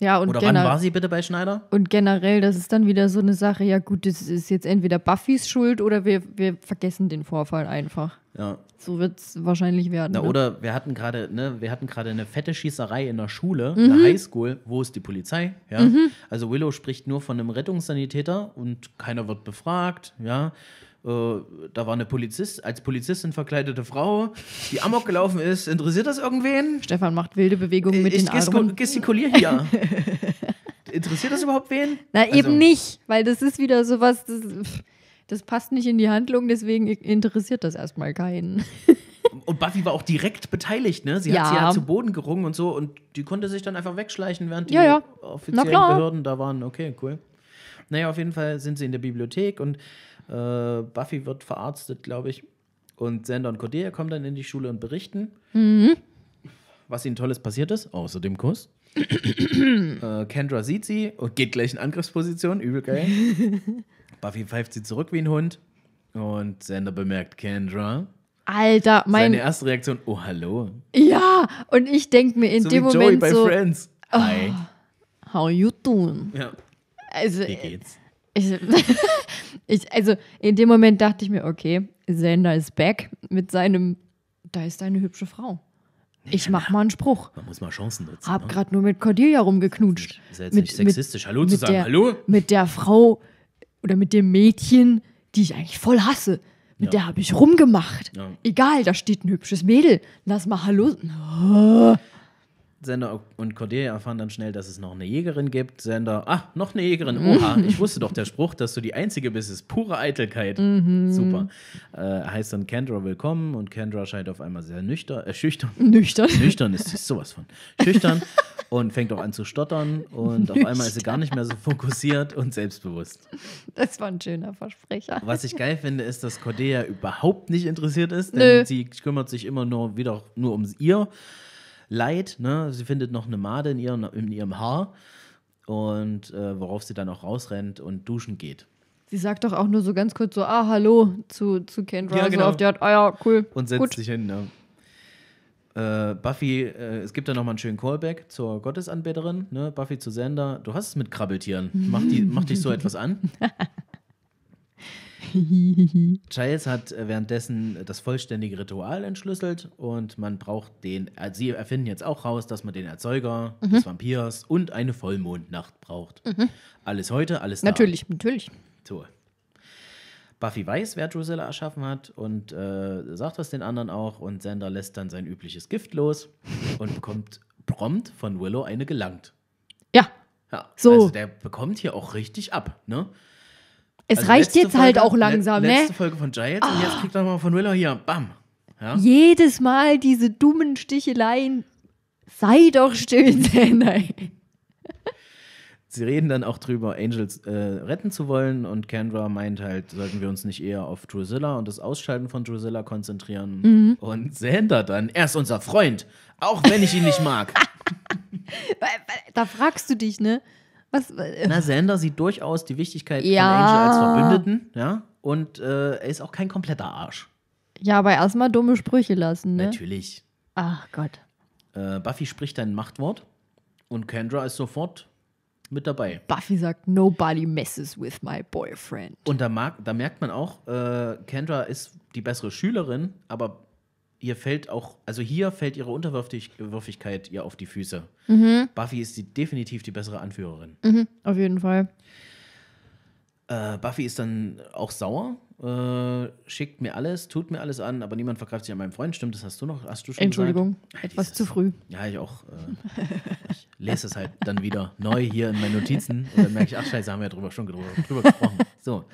Ja, und Oder wann war sie bitte bei Schneider? Und generell, das ist dann wieder so eine Sache, ja gut, das ist jetzt entweder Buffys Schuld oder wir, wir vergessen den Vorfall einfach. Ja. So wird es wahrscheinlich werden. Na, ne? Oder wir hatten gerade, ne, eine fette Schießerei in der Schule, mhm. in der Highschool, wo ist die Polizei? Ja? Mhm. Also Willow spricht nur von einem Rettungssanitäter und keiner wird befragt, ja. Äh, da war eine Polizist, als Polizistin verkleidete Frau, die amok gelaufen ist. Interessiert das irgendwen? Stefan macht wilde Bewegungen mit ich den Armen. Ich gestikuliere hier. <laughs> Interessiert das überhaupt wen? Na, also, eben nicht, weil das ist wieder sowas, das, das passt nicht in die Handlung, deswegen interessiert das erstmal keinen. <laughs> Und Buffy war auch direkt beteiligt, ne? Sie, ja. hat, sie ja zu Boden gerungen und so und die konnte sich dann einfach wegschleichen, während die ja, ja. offiziellen Behörden da waren. Okay, cool. Naja, auf jeden Fall sind sie in der Bibliothek und äh, Buffy wird verarztet, glaube ich. Und Xander und Cordelia kommen dann in die Schule und berichten, mhm. was ihnen Tolles passiert ist, außer dem Kuss. <clears throat> äh, Kendra sieht sie und geht gleich in Angriffsposition, übel geil. <laughs> Buffy pfeift sie zurück wie ein Hund. Und Xander bemerkt Kendra. Alter, meine Seine erste Reaktion, oh, hallo. Ja, und ich denke mir in so dem wie Moment. Joey bei so, Friends. Oh, Hi. How you doing? Ja. Also, Wie äh, geht's? Ich, <laughs> Ich, also in dem Moment dachte ich mir, okay, Sender ist back mit seinem, da ist eine hübsche Frau. Ich mach mal einen Spruch. Man muss mal Chancen nutzen. Hab ne? gerade nur mit Cordelia rumgeknutscht. Ist ja jetzt mit, nicht sexistisch. Hallo mit, zu sagen, der, hallo? Mit der Frau oder mit dem Mädchen, die ich eigentlich voll hasse. Mit ja. der habe ich rumgemacht. Ja. Egal, da steht ein hübsches Mädel. Lass mal Hallo. Oh. Sender und Cordelia erfahren dann schnell, dass es noch eine Jägerin gibt. Sender, ah, noch eine Jägerin. Mhm. Oha, ich wusste doch, der Spruch, dass du die Einzige bist, ist pure Eitelkeit. Mhm. Super. Äh, heißt dann Kendra willkommen und Kendra scheint auf einmal sehr nüchtern, äh, schüchtern. Nüchtern. Nüchtern ist sowas von. Schüchtern und fängt auch an zu stottern und nüchtern. auf einmal ist sie gar nicht mehr so fokussiert und selbstbewusst. Das war ein schöner Versprecher. Was ich geil finde, ist, dass Cordelia überhaupt nicht interessiert ist, denn Nö. sie kümmert sich immer nur wieder nur um ihr Leid. Ne? Sie findet noch eine Made in ihrem, in ihrem Haar und äh, worauf sie dann auch rausrennt und duschen geht. Sie sagt doch auch nur so ganz kurz so, ah, hallo zu, zu Kendra. Ja, genau. so auf die Art, ah ja, cool. Und setzt gut. sich hin, ne? Äh, Buffy, äh, es gibt da nochmal einen schönen Callback zur Gottesanbeterin, ne? Buffy zu Sander. Du hast es mit Krabbeltieren. Mach, die, mach dich so <laughs> etwas an. <laughs> Giles hat äh, währenddessen äh, das vollständige Ritual entschlüsselt und man braucht den, äh, sie erfinden jetzt auch raus, dass man den Erzeuger mhm. des Vampirs und eine Vollmondnacht braucht. Mhm. Alles heute, alles Natürlich, da. natürlich. So. Buffy weiß, wer Drusilla erschaffen hat und äh, sagt das den anderen auch und Sander lässt dann sein übliches Gift los und bekommt prompt von Willow eine gelangt. Ja. ja so. Also der bekommt hier auch richtig ab, ne? Es also reicht jetzt halt Folge, halt auch langsam, let, ne? Letzte Folge von Giles oh. und jetzt ah. kriegt er mal von Willow hier, bam. Ja? Jedes Mal diese dummen Sticheleien. Sei doch still, nein. <laughs> Sie reden dann auch drüber, Angels äh, retten zu wollen und Kendra meint halt, sollten wir uns nicht eher auf Drusilla und das Ausschalten von Drusilla konzentrieren. Mhm. Und Sander dann, er ist unser Freund, auch wenn ich ihn nicht mag. <laughs> da fragst du dich, ne? Was? Äh, Na, Sander sieht durchaus die Wichtigkeit ja. von Angel als Verbündeten, ja. Und äh, er ist auch kein kompletter Arsch. Ja, aber erstmal dumme Sprüche lassen, ne? Natürlich. Ach Gott. Äh, Buffy spricht ein Machtwort und Kendra ist sofort mit dabei. Buffy sagt, nobody messes with my boyfriend. Und da, mag, da merkt man auch, äh, Kendra ist die bessere Schülerin, aber ihr fällt auch, also hier fällt ihre Unterwürfigkeit ihr auf die Füße. Mhm. Buffy ist die, definitiv die bessere Anführerin. Mhm, auf jeden Fall. Äh, Buffy ist dann auch sauer, äh, schickt mir alles, tut mir alles an, aber niemand vergreift sich an meinem Freund. Stimmt, das hast du noch, hast du schon Entschuldigung, gesagt? etwas Dieses, zu früh. Ja, ich auch. Äh, ich lese es halt dann wieder neu hier in meinen Notizen und dann merke ich, ach scheiße, haben wir ja drüber, schon drüber, drüber gesprochen. So.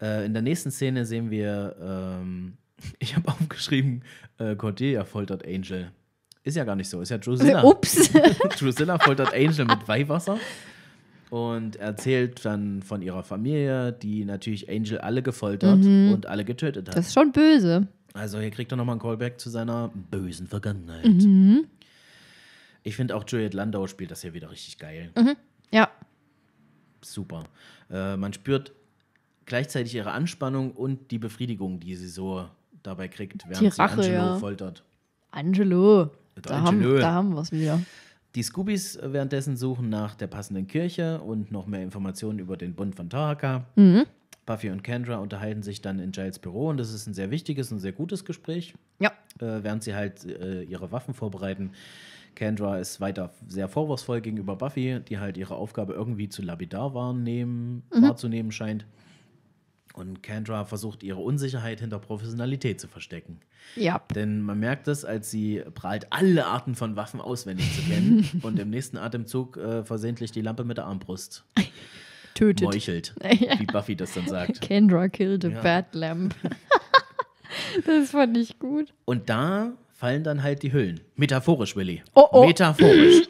Äh, in der nächsten Szene sehen wir ähm, ich habe aufgeschrieben, äh, Cordelia foltert Angel. Ist ja gar nicht so, ist ja Drusilla. Ups. <laughs> Drusilla foltert Angel mit Weihwasser und erzählt dann von ihrer Familie, die natürlich Angel alle gefoltert mhm. und alle getötet hat. Das ist schon böse. Also hier kriegt er nochmal einen Callback zu seiner bösen Vergangenheit. Mhm. Ich finde auch Juliette Landau spielt das hier wieder richtig geil. Mhm. Ja. Super. Äh, man spürt gleichzeitig ihre Anspannung und die Befriedigung, die sie so dabei kriegt, während die sie Angelo ja. foltert. Angelo. Da, Angelo. Haben, da haben wir es wieder. Die Scoobies währenddessen suchen nach der passenden Kirche und noch mehr Informationen über den Bund von Taraka. Mhm. Buffy und Kendra unterhalten sich dann in Giles Büro und das ist ein sehr wichtiges und sehr gutes Gespräch. Ja. Äh, während sie halt äh, ihre Waffen vorbereiten. Kendra ist weiter sehr vorwurfsvoll gegenüber Buffy, die halt ihre Aufgabe irgendwie zu lapidar wahrnehmen, mhm. wahrzunehmen scheint. Und Kendra versucht ihre Unsicherheit hinter Professionalität zu verstecken. Ja. Denn man merkt es, als sie prahlt, alle Arten von Waffen auswendig zu kennen <laughs> und im nächsten Atemzug äh, versehentlich die Lampe mit der Armbrust tötet. Meuchelt, <laughs> ja. wie Buffy das dann sagt. Kendra killed a ja. bad lamp. <laughs> das fand ich gut. Und da fallen dann halt die Hüllen. Metaphorisch, Willi. Oh, oh. Metaphorisch.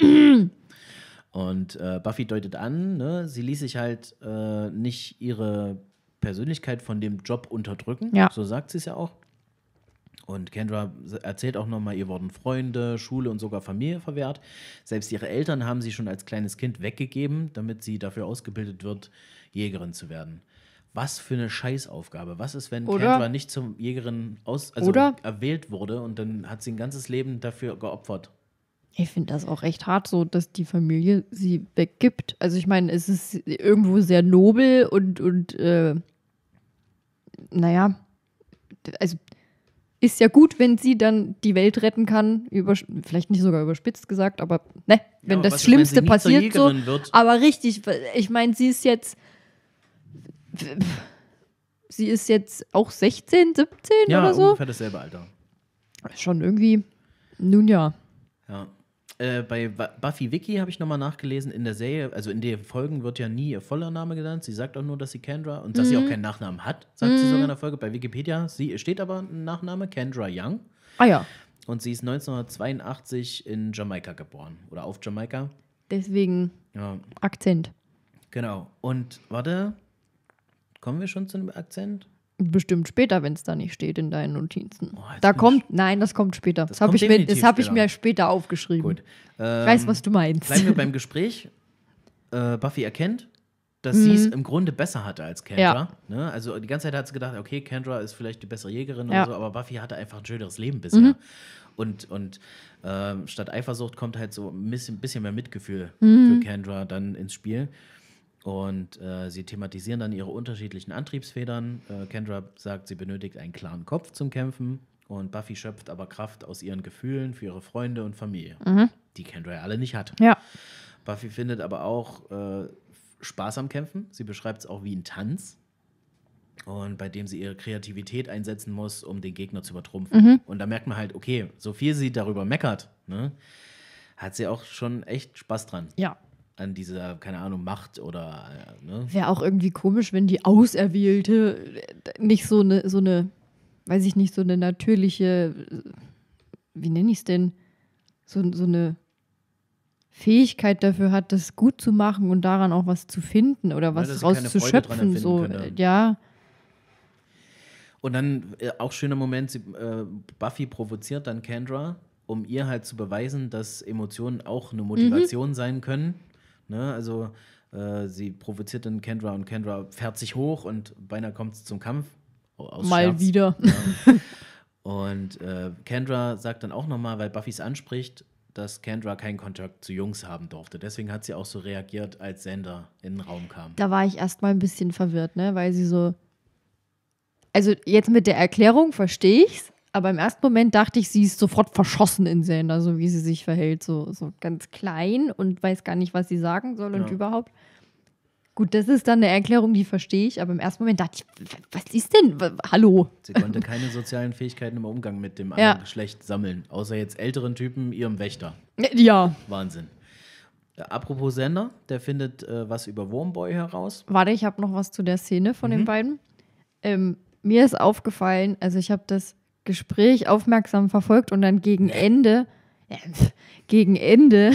<clears throat> Und äh, Buffy deutet an, ne, sie ließ sich halt äh, nicht ihre Persönlichkeit von dem Job unterdrücken. Ja. So sagt sie es ja auch. Und Kendra erzählt auch nochmal, ihr wurden Freunde, Schule und sogar Familie verwehrt. Selbst ihre Eltern haben sie schon als kleines Kind weggegeben, damit sie dafür ausgebildet wird, Jägerin zu werden. Was für eine Scheißaufgabe. Was ist, wenn oder, Kendra nicht zum Jägerin aus, also oder, erwählt wurde und dann hat sie ein ganzes Leben dafür geopfert? Ich finde das auch echt hart, so dass die Familie sie weggibt. Also ich meine, es ist irgendwo sehr nobel und, und äh naja, also ist ja gut, wenn sie dann die Welt retten kann, über, vielleicht nicht sogar überspitzt gesagt, aber ne, wenn ja, aber das Schlimmste meinst, passiert so, wird. aber richtig, ich meine, sie ist jetzt sie ist jetzt auch 16, 17 ja, oder so. Ja, ungefähr dasselbe Alter. Schon irgendwie, nun ja. Ja. Äh, bei Buffy Vicky habe ich nochmal nachgelesen, in der Serie, also in den Folgen wird ja nie ihr voller Name genannt. Sie sagt auch nur, dass sie Kendra und mhm. dass sie mhm. auch keinen Nachnamen hat, sagt mhm. sie sogar in der Folge. Bei Wikipedia sie, steht aber ein Nachname, Kendra Young. Ah ja. Und sie ist 1982 in Jamaika geboren oder auf Jamaika. Deswegen ja. Akzent. Genau. Und warte, kommen wir schon zu einem Akzent? Bestimmt später, wenn es da nicht steht in deinen Notizen. Oh, da kommt, ich, nein, das kommt später. Das, das habe ich, mir, hab ich mir später aufgeschrieben. Gut. Ähm, ich weiß, was ähm, du meinst. Bleiben wir beim <laughs> Gespräch. Äh, Buffy erkennt, dass mhm. sie es im Grunde besser hatte als Kendra. Ja. Ne? Also die ganze Zeit hat sie gedacht, okay, Kendra ist vielleicht die bessere Jägerin ja. oder so, aber Buffy hatte einfach ein schöneres Leben bisher. Mhm. Und, und äh, statt Eifersucht kommt halt so ein bisschen, bisschen mehr Mitgefühl mhm. für Kendra dann ins Spiel. Und äh, sie thematisieren dann ihre unterschiedlichen Antriebsfedern. Äh, Kendra sagt, sie benötigt einen klaren Kopf zum Kämpfen. Und Buffy schöpft aber Kraft aus ihren Gefühlen für ihre Freunde und Familie, mhm. die Kendra ja alle nicht hat. Ja. Buffy findet aber auch äh, Spaß am Kämpfen. Sie beschreibt es auch wie einen Tanz. Und bei dem sie ihre Kreativität einsetzen muss, um den Gegner zu übertrumpfen. Mhm. Und da merkt man halt, okay, so viel sie darüber meckert, ne, hat sie auch schon echt Spaß dran. Ja an dieser, keine Ahnung, Macht oder. Äh, ne? Wäre auch irgendwie komisch, wenn die Auserwählte äh, nicht so eine, so eine, weiß ich nicht, so eine natürliche, äh, wie nenne ich es denn, so, so eine Fähigkeit dafür hat, das gut zu machen und daran auch was zu finden oder was ja, rauszuschöpfen. So, können. ja. Und dann äh, auch schöner Moment, sie, äh, Buffy provoziert dann Kendra, um ihr halt zu beweisen, dass Emotionen auch eine mhm. Motivation mhm. sein können. Ne? Also äh, sie provoziert dann Kendra und Kendra fährt sich hoch und beinahe kommt es zum Kampf. Mal Scherz. wieder. Und äh, Kendra sagt dann auch nochmal, weil Buffy es anspricht, dass Kendra keinen Kontakt zu Jungs haben durfte. Deswegen hat sie auch so reagiert, als Sender in den Raum kam. Da war ich erstmal ein bisschen verwirrt, ne? Weil sie so. Also jetzt mit der Erklärung verstehe ich's, aber im ersten Moment dachte ich, sie ist sofort verschossen in Sander, so wie sie sich verhält. So, so ganz klein und weiß gar nicht, was sie sagen soll ja. und überhaupt. Gut, das ist dann eine Erklärung, die verstehe ich, aber im ersten Moment dachte ich, was ist denn? Hallo? Sie konnte keine sozialen Fähigkeiten im Umgang mit dem anderen ja. Geschlecht sammeln, außer jetzt älteren Typen, ihrem Wächter. Äh, ja. Wahnsinn. Äh, apropos Sender, der findet äh, was über Wormboy heraus. Warte, ich habe noch was zu der Szene von mhm. den beiden. Ähm, mir ist aufgefallen, also ich habe das Gespräch aufmerksam verfolgt und dann gegen Ende, äh, gegen Ende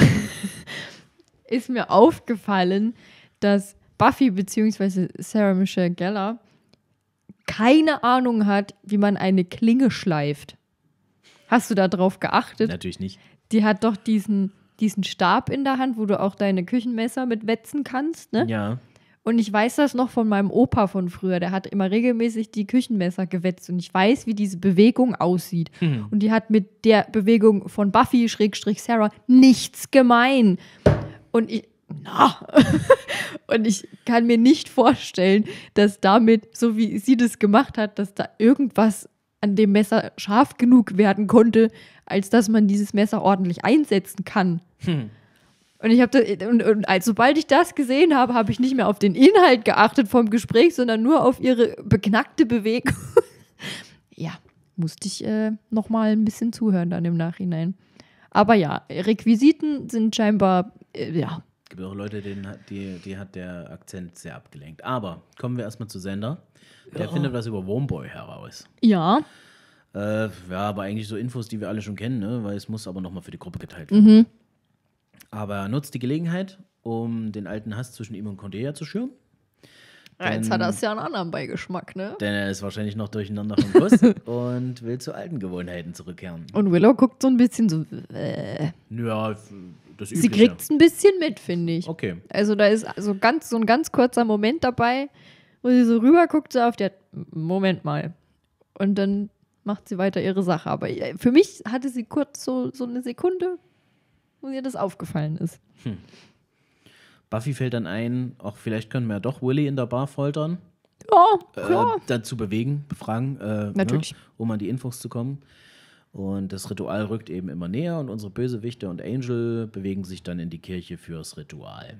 <laughs> ist mir aufgefallen, dass Buffy bzw. Sarah Michelle Geller keine Ahnung hat, wie man eine Klinge schleift. Hast du darauf geachtet? Natürlich nicht. Die hat doch diesen, diesen Stab in der Hand, wo du auch deine Küchenmesser mit wetzen kannst, ne? Ja. Und ich weiß das noch von meinem Opa von früher. Der hat immer regelmäßig die Küchenmesser gewetzt. Und ich weiß, wie diese Bewegung aussieht. Mhm. Und die hat mit der Bewegung von Buffy, Schrägstrich Sarah, nichts gemein. Und ich, na. <laughs> und ich kann mir nicht vorstellen, dass damit, so wie sie das gemacht hat, dass da irgendwas an dem Messer scharf genug werden konnte, als dass man dieses Messer ordentlich einsetzen kann. Hm. Und ich habe und, und als, sobald ich das gesehen habe, habe ich nicht mehr auf den Inhalt geachtet vom Gespräch, sondern nur auf ihre beknackte Bewegung. <laughs> ja, musste ich äh, noch mal ein bisschen zuhören dann im Nachhinein. Aber ja, Requisiten sind scheinbar äh, ja. Es gibt auch Leute, denen hat, die, die hat der Akzent sehr abgelenkt. Aber kommen wir erstmal zu Sender. Der ja. findet was über Womboy heraus. Ja. Äh, ja, aber eigentlich so Infos, die wir alle schon kennen, ne? weil es muss aber nochmal für die Gruppe geteilt werden. Mhm aber nutzt die Gelegenheit, um den alten Hass zwischen ihm und Condé zu schüren. Ja, jetzt hat er es ja einen anderen Beigeschmack, ne? Denn er ist wahrscheinlich noch durcheinander vom Kuss <laughs> und will zu alten Gewohnheiten zurückkehren. Und Willow guckt so ein bisschen so. Äh. Ja, das Übliche. Sie kriegt es ein bisschen mit, finde ich. Okay. Also da ist also ganz, so ein ganz kurzer Moment dabei, wo sie so rüberguckt, so auf der. Moment mal. Und dann macht sie weiter ihre Sache. Aber äh, für mich hatte sie kurz so, so eine Sekunde, wo ihr das aufgefallen ist. Hm. Buffy fällt dann ein, auch vielleicht können wir ja doch Willy in der Bar foltern. Ja, äh, klar. Äh, dazu bewegen, befragen, äh, Natürlich. Ne, um an die Infos zu kommen. Und das Ritual rückt eben immer näher und unsere Bösewichte und Angel bewegen sich dann in die Kirche fürs Ritual.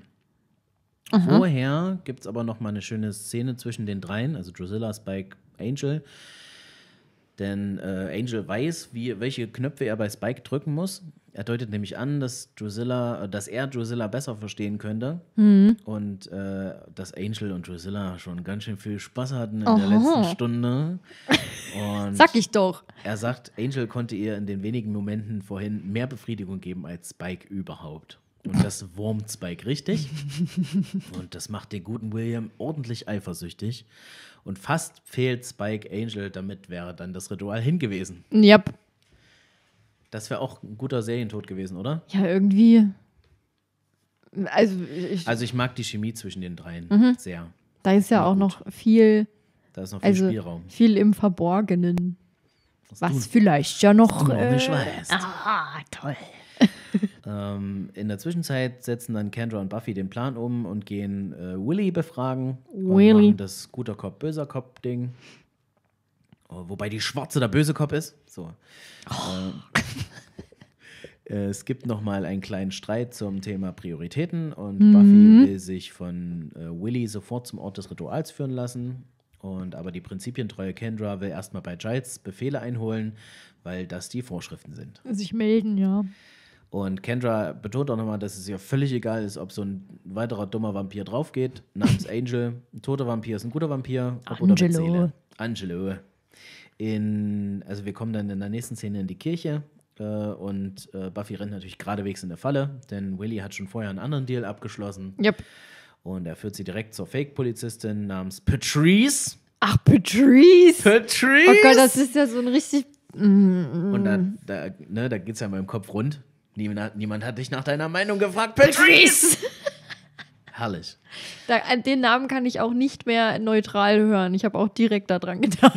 Aha. Vorher gibt es aber noch mal eine schöne Szene zwischen den dreien, also Drusilla, Spike, Angel. Denn äh, Angel weiß, wie, welche Knöpfe er bei Spike drücken muss. Er deutet nämlich an, dass Drusilla, äh, dass er Drusilla besser verstehen könnte mhm. und äh, dass Angel und Drusilla schon ganz schön viel Spaß hatten in Oho. der letzten Stunde. <laughs> Und Sag ich doch. Er sagt, Angel konnte ihr in den wenigen Momenten vorhin mehr Befriedigung geben als Spike überhaupt. Und das wurmt Spike richtig. <laughs> und das macht den guten William ordentlich eifersüchtig. Und fast fehlt Spike Angel, damit wäre dann das Ritual hingewesen. Yep. Das wäre auch ein guter Serientod gewesen, oder? Ja, irgendwie. Also ich, also ich mag die Chemie zwischen den dreien mhm. sehr. Da ist ja, ja auch gut. noch viel. Da ist noch viel also Spielraum. Viel im Verborgenen. Was, was vielleicht ja noch. noch äh, Ah, toll. <laughs> ähm, in der Zwischenzeit setzen dann Kendra und Buffy den Plan um und gehen äh, Willy befragen. Willy. Und machen das guter Cop, böser Cop-Ding. Wobei die Schwarze der böse Kopf ist. So. Oh. Äh, es gibt nochmal einen kleinen Streit zum Thema Prioritäten und mhm. Buffy will sich von äh, Willy sofort zum Ort des Rituals führen lassen. Und aber die prinzipientreue Kendra will erstmal bei Giles Befehle einholen, weil das die Vorschriften sind. Sich melden, ja. Und Kendra betont auch nochmal, dass es ihr völlig egal ist, ob so ein weiterer dummer Vampir draufgeht, namens <laughs> Angel. Ein toter Vampir ist ein guter Vampir, Angelo. Angelo in, also wir kommen dann in der nächsten Szene in die Kirche äh, und äh, Buffy rennt natürlich geradewegs in der Falle, denn Willy hat schon vorher einen anderen Deal abgeschlossen. Yep. Und er führt sie direkt zur Fake-Polizistin namens Patrice. Ach, Patrice! Patrice! Oh Gott, das ist ja so ein richtig. Mm, und dann, mm. da, ne, da geht's ja mal im Kopf rund. Niemand, niemand hat dich nach deiner Meinung gefragt, Patrice! <laughs> Herrlich. Da, äh, den Namen kann ich auch nicht mehr neutral hören. Ich habe auch direkt daran gedacht.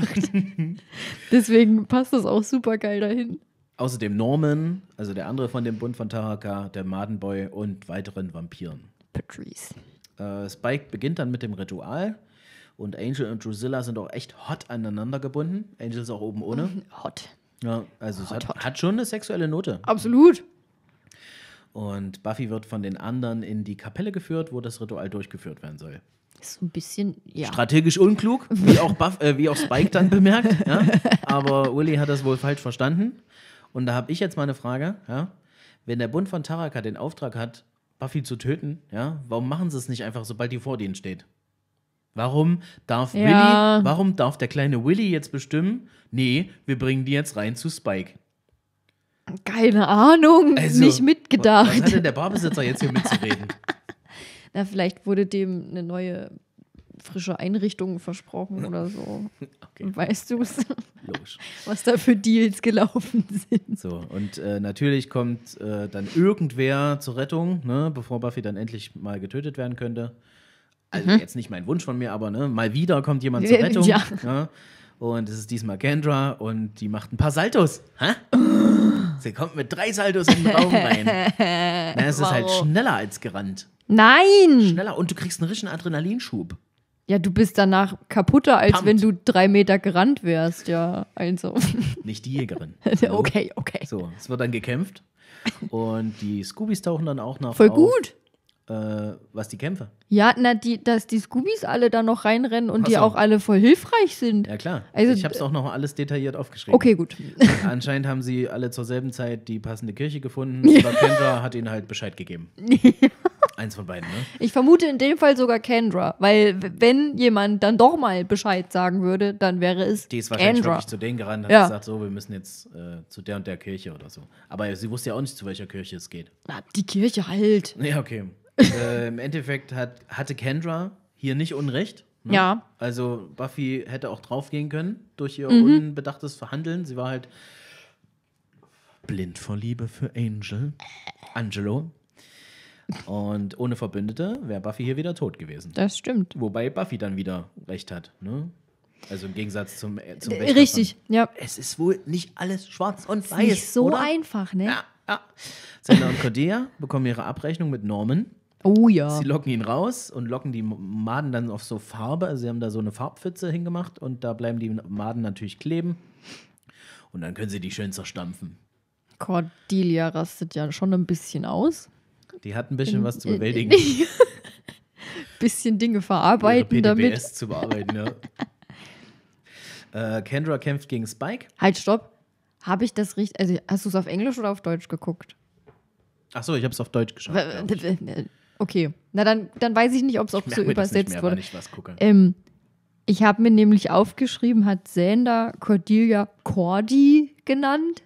<laughs> Deswegen passt das auch super geil dahin. Außerdem Norman, also der andere von dem Bund von Taraka, der Madenboy und weiteren Vampiren. Patrice. Äh, Spike beginnt dann mit dem Ritual und Angel und Drusilla sind auch echt hot aneinander gebunden. Angel ist auch oben ohne. Hot. Ja, also hot, es hat, hot. hat schon eine sexuelle Note. Absolut. Und Buffy wird von den anderen in die Kapelle geführt, wo das Ritual durchgeführt werden soll. so ein bisschen, ja. Strategisch unklug, wie auch, Buff, äh, wie auch Spike dann bemerkt. Ja? Aber Willy hat das wohl falsch verstanden. Und da habe ich jetzt mal eine Frage. Ja? Wenn der Bund von Taraka den Auftrag hat, Buffy zu töten, ja, warum machen sie es nicht einfach, sobald die vor denen steht? Warum darf ja. Willy, warum darf der kleine Willy jetzt bestimmen, nee, wir bringen die jetzt rein zu Spike? Keine Ahnung, also, nicht mitgedacht. Was, hat denn der Barbesitzer jetzt hier mitzureden? <laughs> Na, vielleicht wurde dem eine neue frische Einrichtung versprochen oder so. Okay. Weißt du es? Logisch. <laughs> Was da für Deals gelaufen sind. So, und äh, natürlich kommt äh, dann irgendwer zur Rettung, ne, bevor Buffy dann endlich mal getötet werden könnte. Also mhm. jetzt nicht mein Wunsch von mir, aber ne, mal wieder kommt jemand zur Rettung. Ja. Ne? Und es ist diesmal Kendra und die macht ein paar Saltos. Hä? <laughs> Sie kommt mit drei Saldos in den Raum rein. <laughs> Na, es wow. ist halt schneller als gerannt. Nein! Schneller und du kriegst einen richtigen Adrenalinschub. Ja, du bist danach kaputter, als Pumped. wenn du drei Meter gerannt wärst, ja. Also. <laughs> Nicht die Jägerin. <laughs> okay, okay. So, es wird dann gekämpft. Und die Scoobies tauchen dann auch noch. Voll auf. gut äh, was die Kämpfe. Ja, na, die, dass die Scoobies alle da noch reinrennen und Ach die so. auch alle voll hilfreich sind. Ja, klar. Also, ich habe es auch noch alles detailliert aufgeschrieben. Okay, gut. Anscheinend haben sie alle zur selben Zeit die passende Kirche gefunden, <laughs> aber Kendra hat ihnen halt Bescheid gegeben. Eins von beiden, ne? Ich vermute in dem Fall sogar Kendra, weil wenn jemand dann doch mal Bescheid sagen würde, dann wäre es Die ist wahrscheinlich Kendra. wirklich zu denen gerannt und hat gesagt, so, wir müssen jetzt äh, zu der und der Kirche oder so. Aber sie wusste ja auch nicht, zu welcher Kirche es geht. Na, die Kirche halt. Ja, okay äh, Im Endeffekt hat, hatte Kendra hier nicht Unrecht. Ne? Ja. Also Buffy hätte auch draufgehen können durch ihr mhm. unbedachtes Verhandeln. Sie war halt blind vor Liebe für Angel. Angelo. Und ohne Verbündete wäre Buffy hier wieder tot gewesen. Das stimmt. Wobei Buffy dann wieder recht hat. Ne? Also im Gegensatz zum, äh, zum äh, Richtig, ja. Es ist wohl nicht alles schwarz und weiß. Es Nicht so oder? einfach, ne? Ja, ja. Zelda und Cordelia bekommen ihre Abrechnung mit Norman. Oh ja. Sie locken ihn raus und locken die Maden dann auf so Farbe. Also sie haben da so eine Farbpfütze hingemacht und da bleiben die Maden natürlich kleben. Und dann können sie die schön zerstampfen. Cordelia rastet ja schon ein bisschen aus. Die hat ein bisschen in, was zu bewältigen. In, in, <laughs> bisschen Dinge verarbeiten Ihre PDBS damit. zu bearbeiten, ja. <laughs> äh, Kendra kämpft gegen Spike. Halt, stopp. Habe ich das richtig? Also hast du es auf Englisch oder auf Deutsch geguckt? Ach so, ich habe es auf Deutsch geschaut. Okay, na dann, dann weiß ich nicht, ob es auch so übersetzt mehr, wurde. ich, ähm, ich habe mir nämlich aufgeschrieben, hat Sander Cordelia Cordy genannt.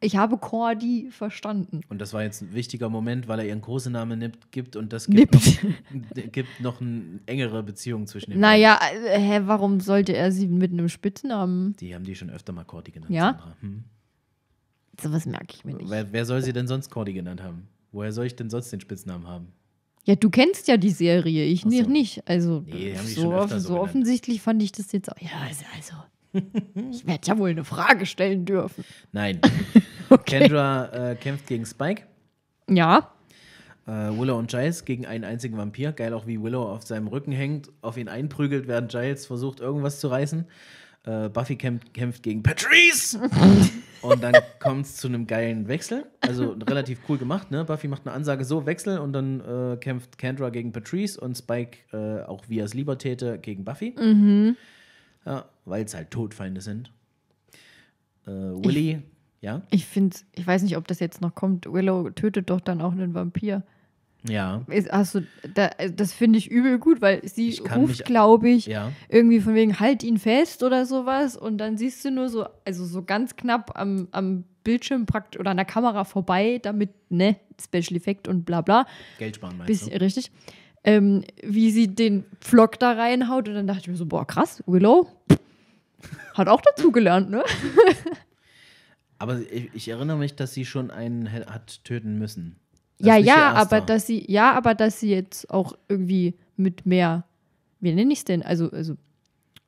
Ich habe Cordy verstanden. Und das war jetzt ein wichtiger Moment, weil er ihren Kosenamen nimmt, gibt und das gibt noch, gibt noch eine engere Beziehung zwischen den Naja, äh, hä, warum sollte er sie mit einem Spitznamen? Die haben die schon öfter mal Cordy genannt. Ja. Hm. Sowas merke ich mir nicht. Wer, wer soll sie denn sonst Cordy genannt haben? Woher soll ich denn sonst den Spitznamen haben? Ja, du kennst ja die Serie, ich so. nicht. Also nee, so, off so, so offensichtlich fand ich das jetzt auch. Ja, also, also <laughs> ich werde ja wohl eine Frage stellen dürfen. Nein. <laughs> okay. Kendra äh, kämpft gegen Spike. Ja. Äh, Willow und Giles gegen einen einzigen Vampir. Geil auch, wie Willow auf seinem Rücken hängt, auf ihn einprügelt, während Giles versucht, irgendwas zu reißen äh, Buffy kämpft, kämpft gegen Patrice! <laughs> und dann kommt es zu einem geilen Wechsel. Also relativ cool gemacht, ne? Buffy macht eine Ansage so, Wechsel und dann äh, kämpft Kendra gegen Patrice und Spike, äh, auch wie er es lieber täte, gegen Buffy. Mhm. Ja, weil es halt Todfeinde sind. Äh, Willy, ich, ja? Ich finde, ich weiß nicht, ob das jetzt noch kommt. Willow tötet doch dann auch einen Vampir. Ja. Hast du, da, das finde ich übel gut, weil sie ruft, glaube ich, ja. irgendwie von wegen, halt ihn fest oder sowas. Und dann siehst du nur so, also so ganz knapp am, am Bildschirm praktisch oder an der Kamera vorbei, damit, ne, Special Effect und bla bla. Geld sparen, meinst Bis, du? Richtig. Ähm, wie sie den Pflock da reinhaut. Und dann dachte ich mir so, boah, krass, Willow hat auch dazu gelernt, ne? <laughs> Aber ich, ich erinnere mich, dass sie schon einen hat töten müssen ja, ja, aber dass sie, ja, aber dass sie jetzt auch irgendwie mit mehr, wie nenne ich es denn? Also, also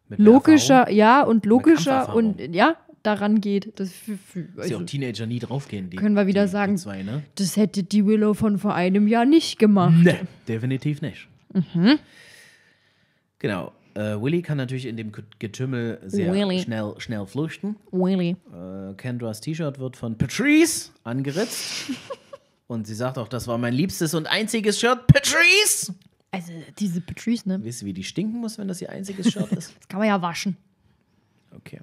logischer, ja, und logischer und ja, daran geht. Dass für, für, also, ja auch Teenager nie draufgehen. Die, können wir wieder die, sagen, die zwei, ne? das hätte die Willow von vor einem Jahr nicht gemacht. Nee, definitiv nicht. Mhm. Genau. Äh, Willy kann natürlich in dem Getümmel sehr Willy. schnell, schnell flüchten. Willy. Äh, Kendras T-Shirt wird von Patrice angeritzt. <laughs> Und sie sagt auch, das war mein liebstes und einziges Shirt, Patrice! Also diese Patrice, ne? Wisst ihr, wie die stinken muss, wenn das ihr einziges Shirt ist? <laughs> das kann man ja waschen. Okay.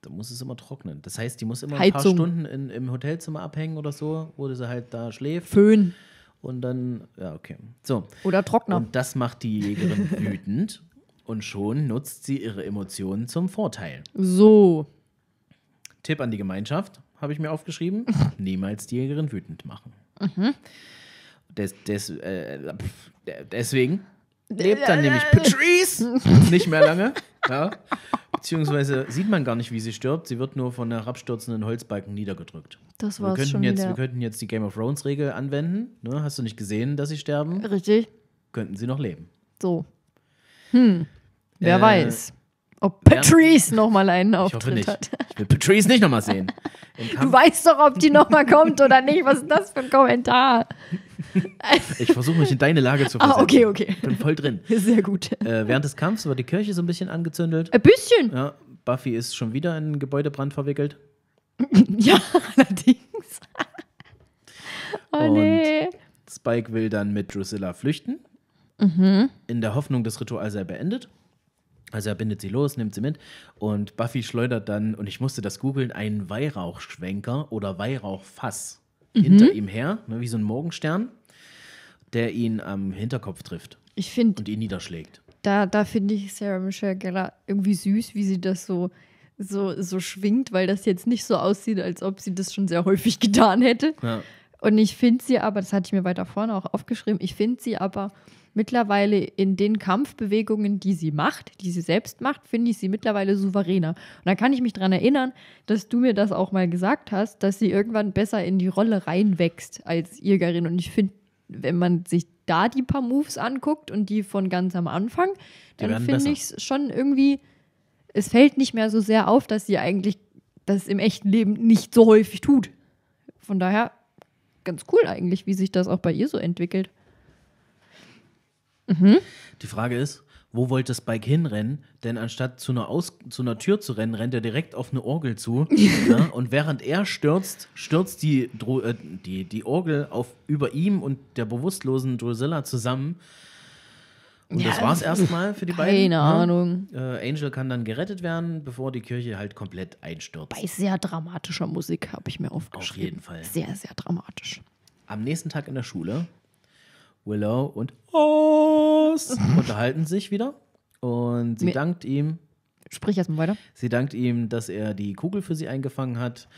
Da muss es immer trocknen. Das heißt, die muss immer Heizung. ein paar Stunden in, im Hotelzimmer abhängen oder so, wo sie halt da schläft. Föhn. Und dann, ja, okay. So. Oder trocknen. Und das macht die Jägerin <laughs> wütend. Und schon nutzt sie ihre Emotionen zum Vorteil. So. Tipp an die Gemeinschaft, habe ich mir aufgeschrieben. <laughs> Niemals die Jägerin wütend machen. Mhm. Des, des, äh, deswegen lebt dann nämlich <laughs> Patrice nicht mehr lange. Ja. Beziehungsweise sieht man gar nicht, wie sie stirbt. Sie wird nur von einer herabstürzenden Holzbalken niedergedrückt. Das war's wir könnten schon jetzt, wieder. Wir könnten jetzt die Game of Thrones-Regel anwenden. Ne? Hast du nicht gesehen, dass sie sterben? Richtig. Könnten sie noch leben. So. Hm. Wer äh, weiß. Ob Patrice ja. nochmal einen Auftritt ich hoffe nicht. hat. Ich will Patrice nicht nochmal sehen. <laughs> Du weißt doch, ob die nochmal kommt oder nicht. Was ist das für ein Kommentar? <laughs> ich versuche mich in deine Lage zu ah, versetzen. Ah, okay, okay. Bin voll drin. <laughs> Sehr gut. Äh, während des Kampfs war die Kirche so ein bisschen angezündet. Ein bisschen. Ja, Buffy ist schon wieder in einen Gebäudebrand verwickelt. ja, allerdings. oh, nee. Spike will dann mit Drusilla flüchten. Mhm. In der Hoffnung, das Ritual sei beendet. Also er bindet sie los, nimmt sie mit und Buffy schleudert dann, und ich musste das googeln, einen Weihrauchschwenker oder Weihrauchfass mhm. hinter ihm her, ne, wie so ein Morgenstern, der ihn am Hinterkopf trifft ich find, und ihn niederschlägt. Da, da finde ich Sarah Michelle Gellar irgendwie süß, wie sie das so, so, so schwingt, weil das jetzt nicht so aussieht, als ob sie das schon sehr häufig <laughs> getan hätte. Ja. Und ich finde sie aber, das hatte ich mir weiter vorne auch aufgeschrieben, ich finde sie aber mittlerweile in den Kampfbewegungen, die sie macht, die sie selbst macht, finde ich sie mittlerweile souveräner. Und da kann ich mich dran erinnern, dass du mir das auch mal gesagt hast, dass sie irgendwann besser in die Rolle reinwächst als Irgerin. Und ich finde, wenn man sich da die paar Moves anguckt und die von ganz am Anfang, dann finde ich es schon irgendwie, es fällt nicht mehr so sehr auf, dass sie eigentlich das im echten Leben nicht so häufig tut. Von daher ganz cool eigentlich, wie sich das auch bei ihr so entwickelt. Mhm. Die Frage ist, wo wollte das Bike hinrennen? Denn anstatt zu einer, Aus zu einer Tür zu rennen, rennt er direkt auf eine Orgel zu. ja, <laughs> ne? und während er stürzt, stürzt die, Dro äh, die, die Orgel auf, über ihm und der bewusstlosen Drusilla zusammen. Und ja, das es erstmal für die keine beiden. Keine ne? Ahnung. Äh, Angel kann dann gerettet werden, bevor die Kirche halt komplett einstürzt. Bei sehr dramatischer Musik habe ich mir aufgeschrieben. Auf jeden Fall. Sehr, sehr dramatisch. Am nächsten Tag in der Schule Willow und Oz <laughs> unterhalten sich wieder und sie Mir dankt ihm. Sprich erstmal weiter. Sie dankt ihm, dass er die Kugel für sie eingefangen hat.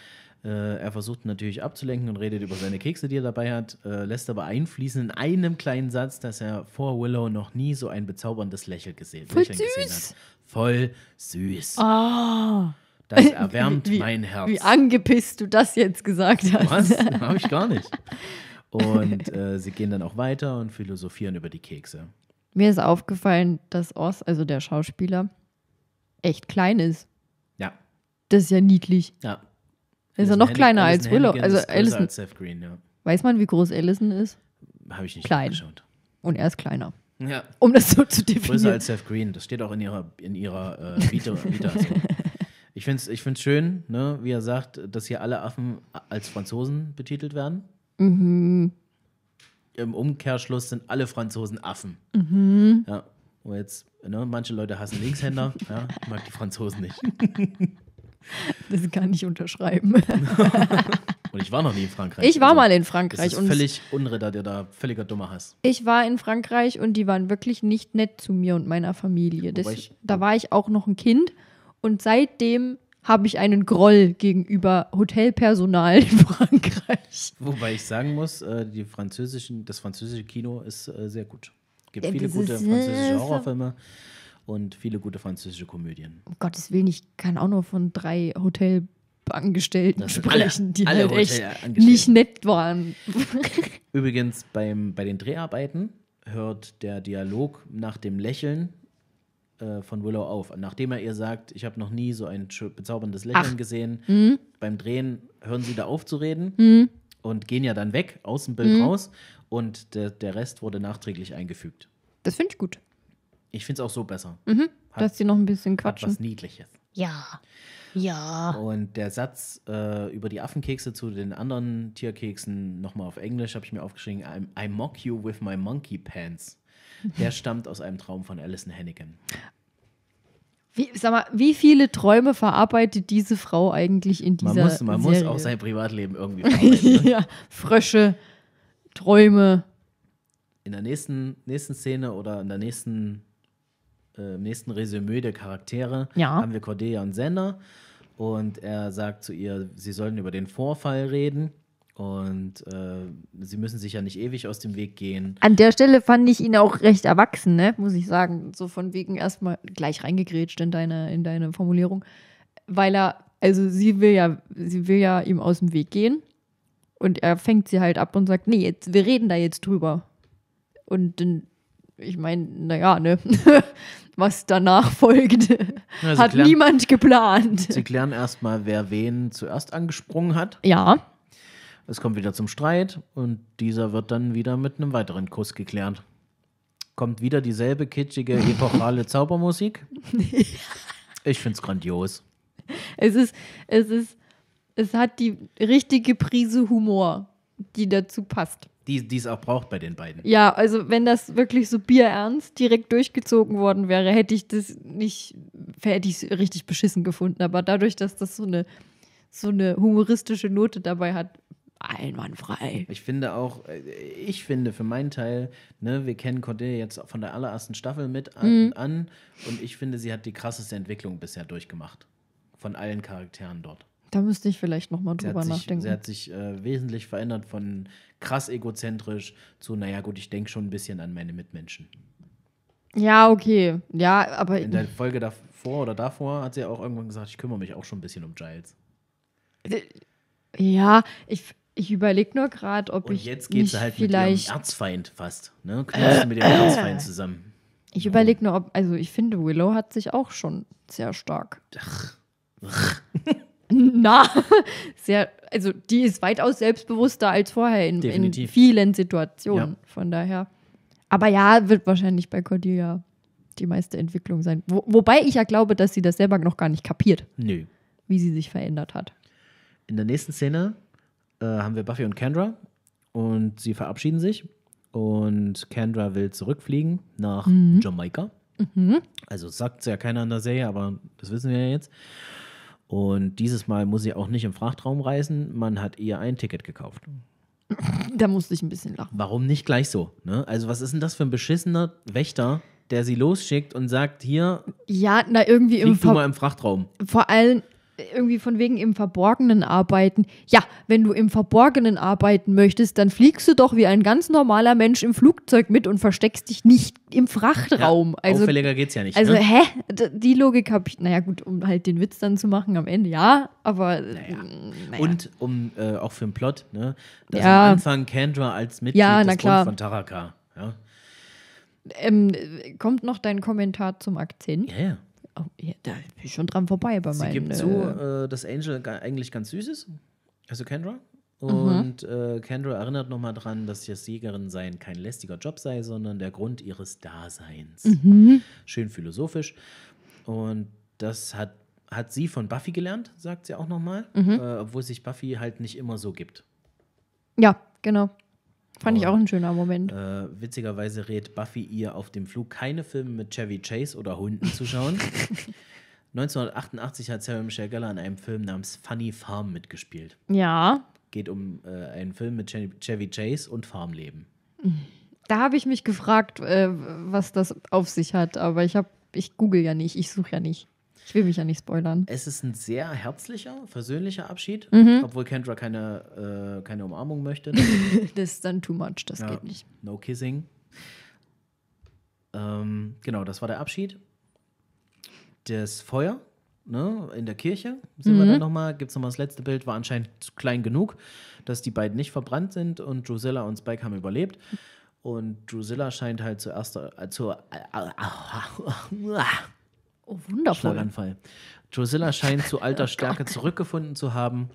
Äh, er versucht natürlich abzulenken und redet über seine Kekse, die er dabei hat, äh, lässt aber einfließen in einem kleinen Satz, dass er vor Willow noch nie so ein bezauberndes Lächeln gesehen, Voll Lächeln süß. gesehen hat. Voll süß. Oh. Das <laughs> erwärmt wie, mein Herz. Wie angepisst du das jetzt gesagt hast. Was? Habe ich gar nicht. <laughs> Und <laughs> äh, sie gehen dann auch weiter und philosophieren über die Kekse. Mir ist aufgefallen, dass Oz, also der Schauspieler, echt klein ist. Ja. Das ist ja niedlich. Ja. Ist also Alison er noch kleiner Alison als Willow? Also Allison. Als Seth Green, ja. Weiß man, wie groß Allison ist? Habe ich nicht klein. Geschaut. Und er ist kleiner. Ja. Um das so zu definieren. Größer als Seth Green. Das steht auch in ihrer, in ihrer äh, Vita. <laughs> Vita also. Ich finde es ich find's schön, ne, wie er sagt, dass hier alle Affen als Franzosen betitelt werden. Mhm. Im Umkehrschluss sind alle Franzosen Affen. Mhm. Ja, wo jetzt, ne, manche Leute hassen Linkshänder, <laughs> ja, mag die Franzosen nicht. <laughs> Das kann ich unterschreiben. <laughs> und ich war noch nie in Frankreich. Ich war also, mal in Frankreich. Das ist völlig unritter, der da völliger dummer Hass. Ich war in Frankreich und die waren wirklich nicht nett zu mir und meiner Familie. Das, ich, da war ich auch noch ein Kind und seitdem habe ich einen Groll gegenüber Hotelpersonal in Frankreich. Wobei ich sagen muss, äh, die französischen, das französische Kino ist äh, sehr gut. Es gibt ja, viele gute äh, französische Horrorfilme und viele gute französische Komödien. Um Gottes Willen, ich kann auch nur von drei Hotelangestellten sprechen, alle, die alle halt echt nicht nett waren. Übrigens, beim, bei den Dreharbeiten hört der Dialog nach dem Lächeln äh, von Willow auf. Nachdem er ihr sagt, ich habe noch nie so ein bezauberndes Lächeln Ach. gesehen, mhm. beim Drehen hören sie da auf zu reden mhm. und gehen ja dann weg, aus dem Bild mhm. raus und der, der Rest wurde nachträglich eingefügt. Das finde ich gut. Ich finde es auch so besser. Mhm. Hat, Dass sie noch ein bisschen quatschen. Hat was Niedliches. Ja. Ja. Und der Satz äh, über die Affenkekse zu den anderen Tierkeksen nochmal auf Englisch habe ich mir aufgeschrieben: I, I mock you with my monkey pants. Der stammt aus einem Traum von Alison Hennigan. Wie, sag mal, wie viele Träume verarbeitet diese Frau eigentlich in dieser man muss, man Serie? muss auch sein Privatleben irgendwie <laughs> verarbeiten. Ne? ja, Frösche, Träume. In der nächsten, nächsten Szene oder in der nächsten, äh, im nächsten Resümee der Charaktere ja. haben wir Cordelia und Sender. Und er sagt zu ihr, sie sollen über den Vorfall reden. Und äh, sie müssen sich ja nicht ewig aus dem Weg gehen. An der Stelle fand ich ihn auch recht erwachsen, ne? muss ich sagen. So von wegen erstmal gleich reingegrätscht in deine, in deine Formulierung. Weil er, also sie will ja, sie will ja ihm aus dem Weg gehen. Und er fängt sie halt ab und sagt, nee, jetzt, wir reden da jetzt drüber. Und dann, ich meine, naja, ne? <laughs> Was danach folgt, ja, hat klären, niemand geplant. Sie klären erstmal, wer wen zuerst angesprungen hat. Ja es kommt wieder zum Streit und dieser wird dann wieder mit einem weiteren Kuss geklärt. Kommt wieder dieselbe kitschige, <laughs> epochale Zaubermusik. Ich find's grandios. Es ist, es ist, es hat die richtige Prise Humor, die dazu passt. Die, die es auch braucht bei den beiden. Ja, also wenn das wirklich so bierernst direkt durchgezogen worden wäre, hätte ich das nicht, hätte ich es richtig beschissen gefunden. Aber dadurch, dass das so eine, so eine humoristische Note dabei hat, einwandfrei. Ich finde auch, äh, ich finde für meinen Teil, ne, wir kennen Cordelia jetzt von der allerersten Staffel mit an, mhm. an und ich finde, sie hat die krasseste Entwicklung bisher durchgemacht. Von allen Charakteren dort. Da müsste ich vielleicht nochmal drüber sich, nachdenken. Sie hat sich äh, wesentlich verändert von krass egozentrisch zu, naja, gut, ich denke schon ein bisschen an meine Mitmenschen. Ja, okay. Ja, aber. In der Folge davor oder davor hat sie ja auch irgendwann gesagt, ich kümmere mich auch schon ein bisschen um Giles. Ja, ich, ich überlege nur gerade, ob und ich. Jetzt geht sie halt vielleicht mit ihrem Erzfeind fast. Ne? Knurst mit dem Erzfeind zusammen. Ich überlege nur, ob. Also, ich finde, Willow hat sich auch schon sehr stark. Ach. Ach. Na, <laughs> sehr. Also, die ist weitaus selbstbewusster als vorher in, in vielen Situationen. Ja. Von daher. Aber ja, wird wahrscheinlich bei Cordelia die meiste Entwicklung sein. Wo, wobei ich ja glaube, dass sie das selber noch gar nicht kapiert. Nö. Wie sie sich verändert hat. In der nächsten Szene äh, haben wir Buffy und Kendra und sie verabschieden sich und Kendra will zurückfliegen nach mhm. Jamaika. Mhm. Also sagt es ja keiner in der Serie, aber das wissen wir ja jetzt. Und dieses Mal muss sie auch nicht im Frachtraum reisen. Man hat ihr ein Ticket gekauft. <laughs> Da musste ich ein bisschen lachen. Warum nicht gleich so? Ne? Also, was ist denn das für ein beschissener Wächter, der sie losschickt und sagt: Hier, ja, na, irgendwie im, Ver im Frachtraum. Vor allem, irgendwie von wegen im Verborgenen arbeiten. Ja, wenn du im Verborgenen arbeiten möchtest, dann fliegst du doch wie ein ganz normaler Mensch im Flugzeug mit und versteckst dich nicht im Frachtraum. Ja, also, auffälliger geht's ja nicht. Also, ne? hä? Die Logik habe ich, naja, gut, um halt den Witz dann zu machen am Ende, ja, aber. Naja. Mm, naja. Und um äh, auch für den Plot, ne? Dass ja. am Anfang Kendra als Mitglied ja, des Grund von Taraka. Ja. Ähm, kommt noch dein Kommentar zum Akzent? Ja, ja. Oh, ja, da bin ich schon dran vorbei bei meinen. Sie gibt so, äh, äh dass Angel eigentlich ganz süß ist, also Kendra. Mhm. Und mhm. äh, Kendra erinnert nochmal dran, dass das Siegerin sein kein lästiger Job sei, sondern der Grund ihres Daseins. Mhm. Schön philosophisch. Und das hat, hat sie von Buffy gelernt, sagt sie auch nochmal, mhm. äh, obwohl sich Buffy halt nicht immer so gibt. Ja, genau. Fand und, ich auch ein schöner Moment. Äh, witzigerweise rät Buffy ihr auf dem Flug, keine Filme mit Chevy Chase oder Hunden zu schauen. 1988 <laughs> hat Sarah Michelle Gellar in einem Film namens Funny Farm mitgespielt. Ja. Geht um äh, einen Film mit Chevy Chase und Farmleben. Da habe ich mich gefragt, äh, was das auf sich hat, aber ich habe, ich google ja nicht, ich suche ja nicht. Ich will mich ja nicht spoilern. Es ist ein sehr herzlicher, versöhnlicher Abschied, mhm. obwohl Kendra keine, äh, keine Umarmung möchte. das ist dann too much, das ja, geht nicht. No kissing. Ähm, genau, das war der Abschied. Das Feuer ne, in der Kirche sind mhm. wir dann nochmal. Gibt es nochmal das letzte Bild, war anscheinend klein genug, dass die beiden nicht verbrannt sind und Drusilla und Spike haben überlebt. Und Drusilla scheint halt zuerst, äh, zu, äh, Oh, wundervoll. Schlaganfall. Drusilla scheint zu alter <laughs> oh Stärke zurückgefunden zu haben.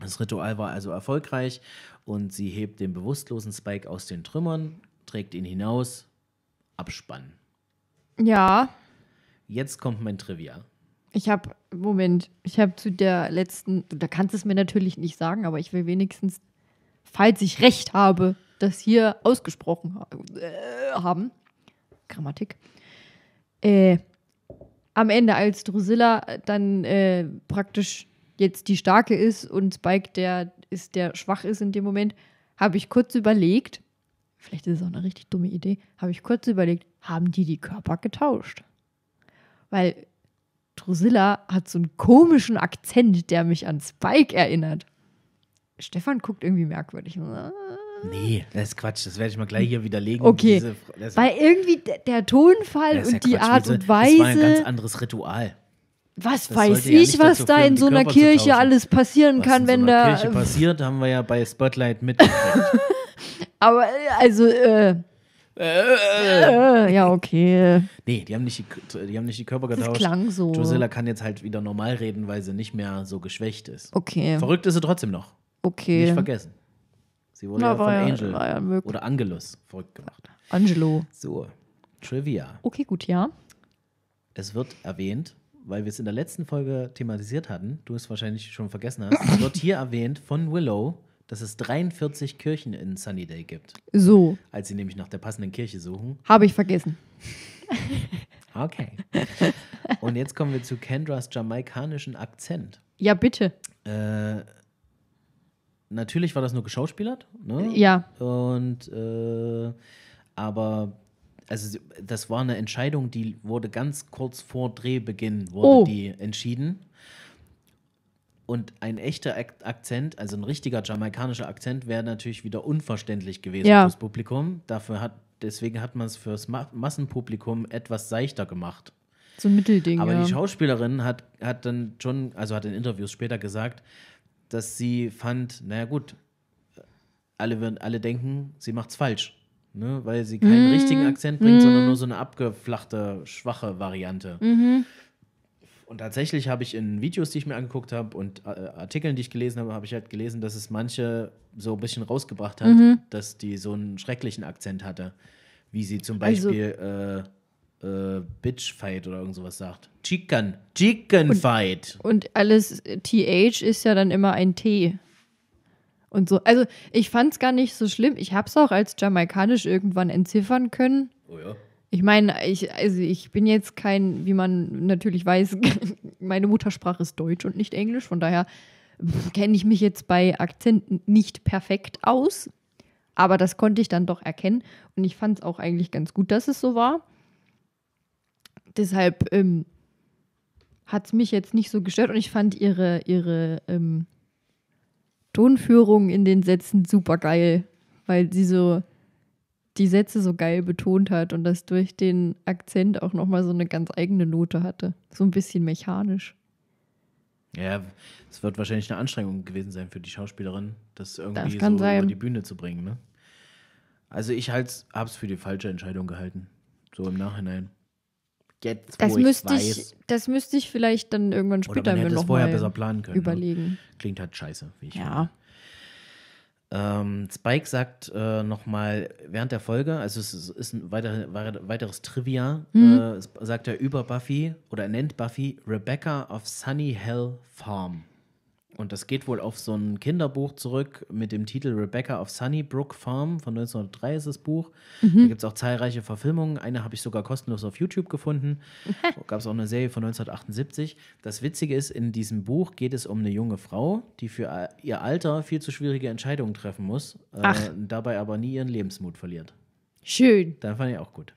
Das Ritual war also erfolgreich und sie hebt den bewusstlosen Spike aus den Trümmern, trägt ihn hinaus, abspannen. Ja. Jetzt kommt mein Trivia. Ich habe, Moment, ich habe zu der letzten, da kannst du es mir natürlich nicht sagen, aber ich will wenigstens, falls ich recht habe, das hier ausgesprochen äh, haben. Grammatik. Äh, am Ende, als Drusilla äh, dann äh, praktisch jetzt die Starke ist und Spike der ist, der schwach ist in dem Moment, habe ich kurz überlegt, vielleicht ist es auch eine richtig dumme Idee, habe ich kurz überlegt, haben die die Körper getauscht? Weil Drusilla hat so einen komischen Akzent, der mich an Spike erinnert. Stefan guckt irgendwie merkwürdig. Nee, das ist Quatsch. Das werde ich mal gleich hier widerlegen. Okay. Diese, Weil irgendwie der Tonfall ja und die Quatsch. Art und Weise. Das war ein ganz anderes Ritual. Was das weiß ich, ja was da in so einer Kirche alles passieren was kann, in so einer da. Kirche passiert, haben wir ja bei Spotlight mitgekriegt. <laughs> Aber also. Äh, äh, äh, ja, okay. Nee, die haben nicht die, die, haben nicht die Körper getauscht. Das klang so. Drusilla kann jetzt halt wieder normal reden, weil sie nicht mehr so geschwächt ist. Okay. Verrückt ist sie trotzdem noch. Okay. Nicht vergessen. Sie wurde Na, ja von ja, Angel ja oder Angelus verrückt gemacht. Angelo. So, Trivia. Okay, gut, ja. Es wird erwähnt, weil wir es in der letzten Folge thematisiert hatten, du es wahrscheinlich schon vergessen hast, es wird hier erwähnt von Willow, dass es 43 Kirchen in Sunnydale gibt. So. Als sie nämlich nach der passenden Kirche suchen. Habe ich vergessen. <laughs> okay. Und jetzt kommen wir zu Kendras jamaikanischen Akzent. Ja, bitte. Äh, natürlich war das nur geschauspielert, ne? Ja. Und äh, aber also das war eine Entscheidung, die wurde ganz kurz vor Drehbeginn wurde oh. die entschieden. Und ein echter Akzent, also ein richtiger jamaikanischer Akzent, wäre natürlich wieder unverständlich gewesen ja. fürs Publikum. Dafür hat, deswegen hat man es fürs Ma Massenpublikum etwas seichter gemacht. So ein Mittelding. Aber ja. die Schauspielerin hat, hat dann schon, also hat in Interviews später gesagt, dass sie fand, naja gut, alle, alle denken, sie macht's falsch. Ne? Weil sie keinen mhm. richtigen Akzent bringt, mhm. sondern nur so eine abgeflachte, schwache Variante. Mhm. Und tatsächlich habe ich in Videos, die ich mir angeguckt habe und äh, Artikeln, die ich gelesen habe, habe ich halt gelesen, dass es manche so ein bisschen rausgebracht hat, mhm. dass die so einen schrecklichen Akzent hatte. Wie sie zum also Beispiel also, äh, äh, Bitch Fight oder irgend sowas sagt. Chicken, Chicken und, Fight. Und alles TH ist ja dann immer ein T. Und so. Also, ich fand's gar nicht so schlimm. Ich hab's auch als jamaikanisch irgendwann entziffern können. Oh ja. Ich meine, ich, also ich bin jetzt kein, wie man natürlich weiß, <laughs> meine Muttersprache ist Deutsch und nicht Englisch, von daher kenne ich mich jetzt bei Akzenten nicht perfekt aus. Aber das konnte ich dann doch erkennen. Und ich fand es auch eigentlich ganz gut, dass es so war deshalb ähm, hat es mich jetzt nicht so gestört und ich fand ihre, ihre ähm, Tonführung in den Sätzen super geil, weil sie so die Sätze so geil betont hat und das durch den Akzent auch nochmal so eine ganz eigene Note hatte. So ein bisschen mechanisch. Ja, es wird wahrscheinlich eine Anstrengung gewesen sein für die Schauspielerin, das irgendwie das so sein. über die Bühne zu bringen. Ne? Also ich halt, habe es für die falsche Entscheidung gehalten, so im Nachhinein jetzt, das wo müsste ich, weiß, Das müsste ich vielleicht dann irgendwann später mir noch vorher mal besser planen können. Ne? überlegen. Klingt halt scheiße, wie ich Ja. Finde. Ähm, Spike sagt äh, nochmal während der Folge, also es ist, ein weiter, weiteres Trivia, mhm. äh, sagt er über Buffy oder nennt Buffy Rebecca of Sunny Hell Farm. Und das geht wohl auf so ein Kinderbuch zurück mit dem Titel Rebecca of Sunnybrook Farm von 1903 ist das Buch. Mhm. Da gibt es auch zahlreiche Verfilmungen. Eine habe ich sogar kostenlos auf YouTube gefunden. <laughs> Gab es auch eine Serie von 1978. Das Witzige ist, in diesem Buch geht es um eine junge Frau, die für ihr Alter viel zu schwierige Entscheidungen treffen muss, äh, dabei aber nie ihren Lebensmut verliert. Schön. Da fand ich auch gut.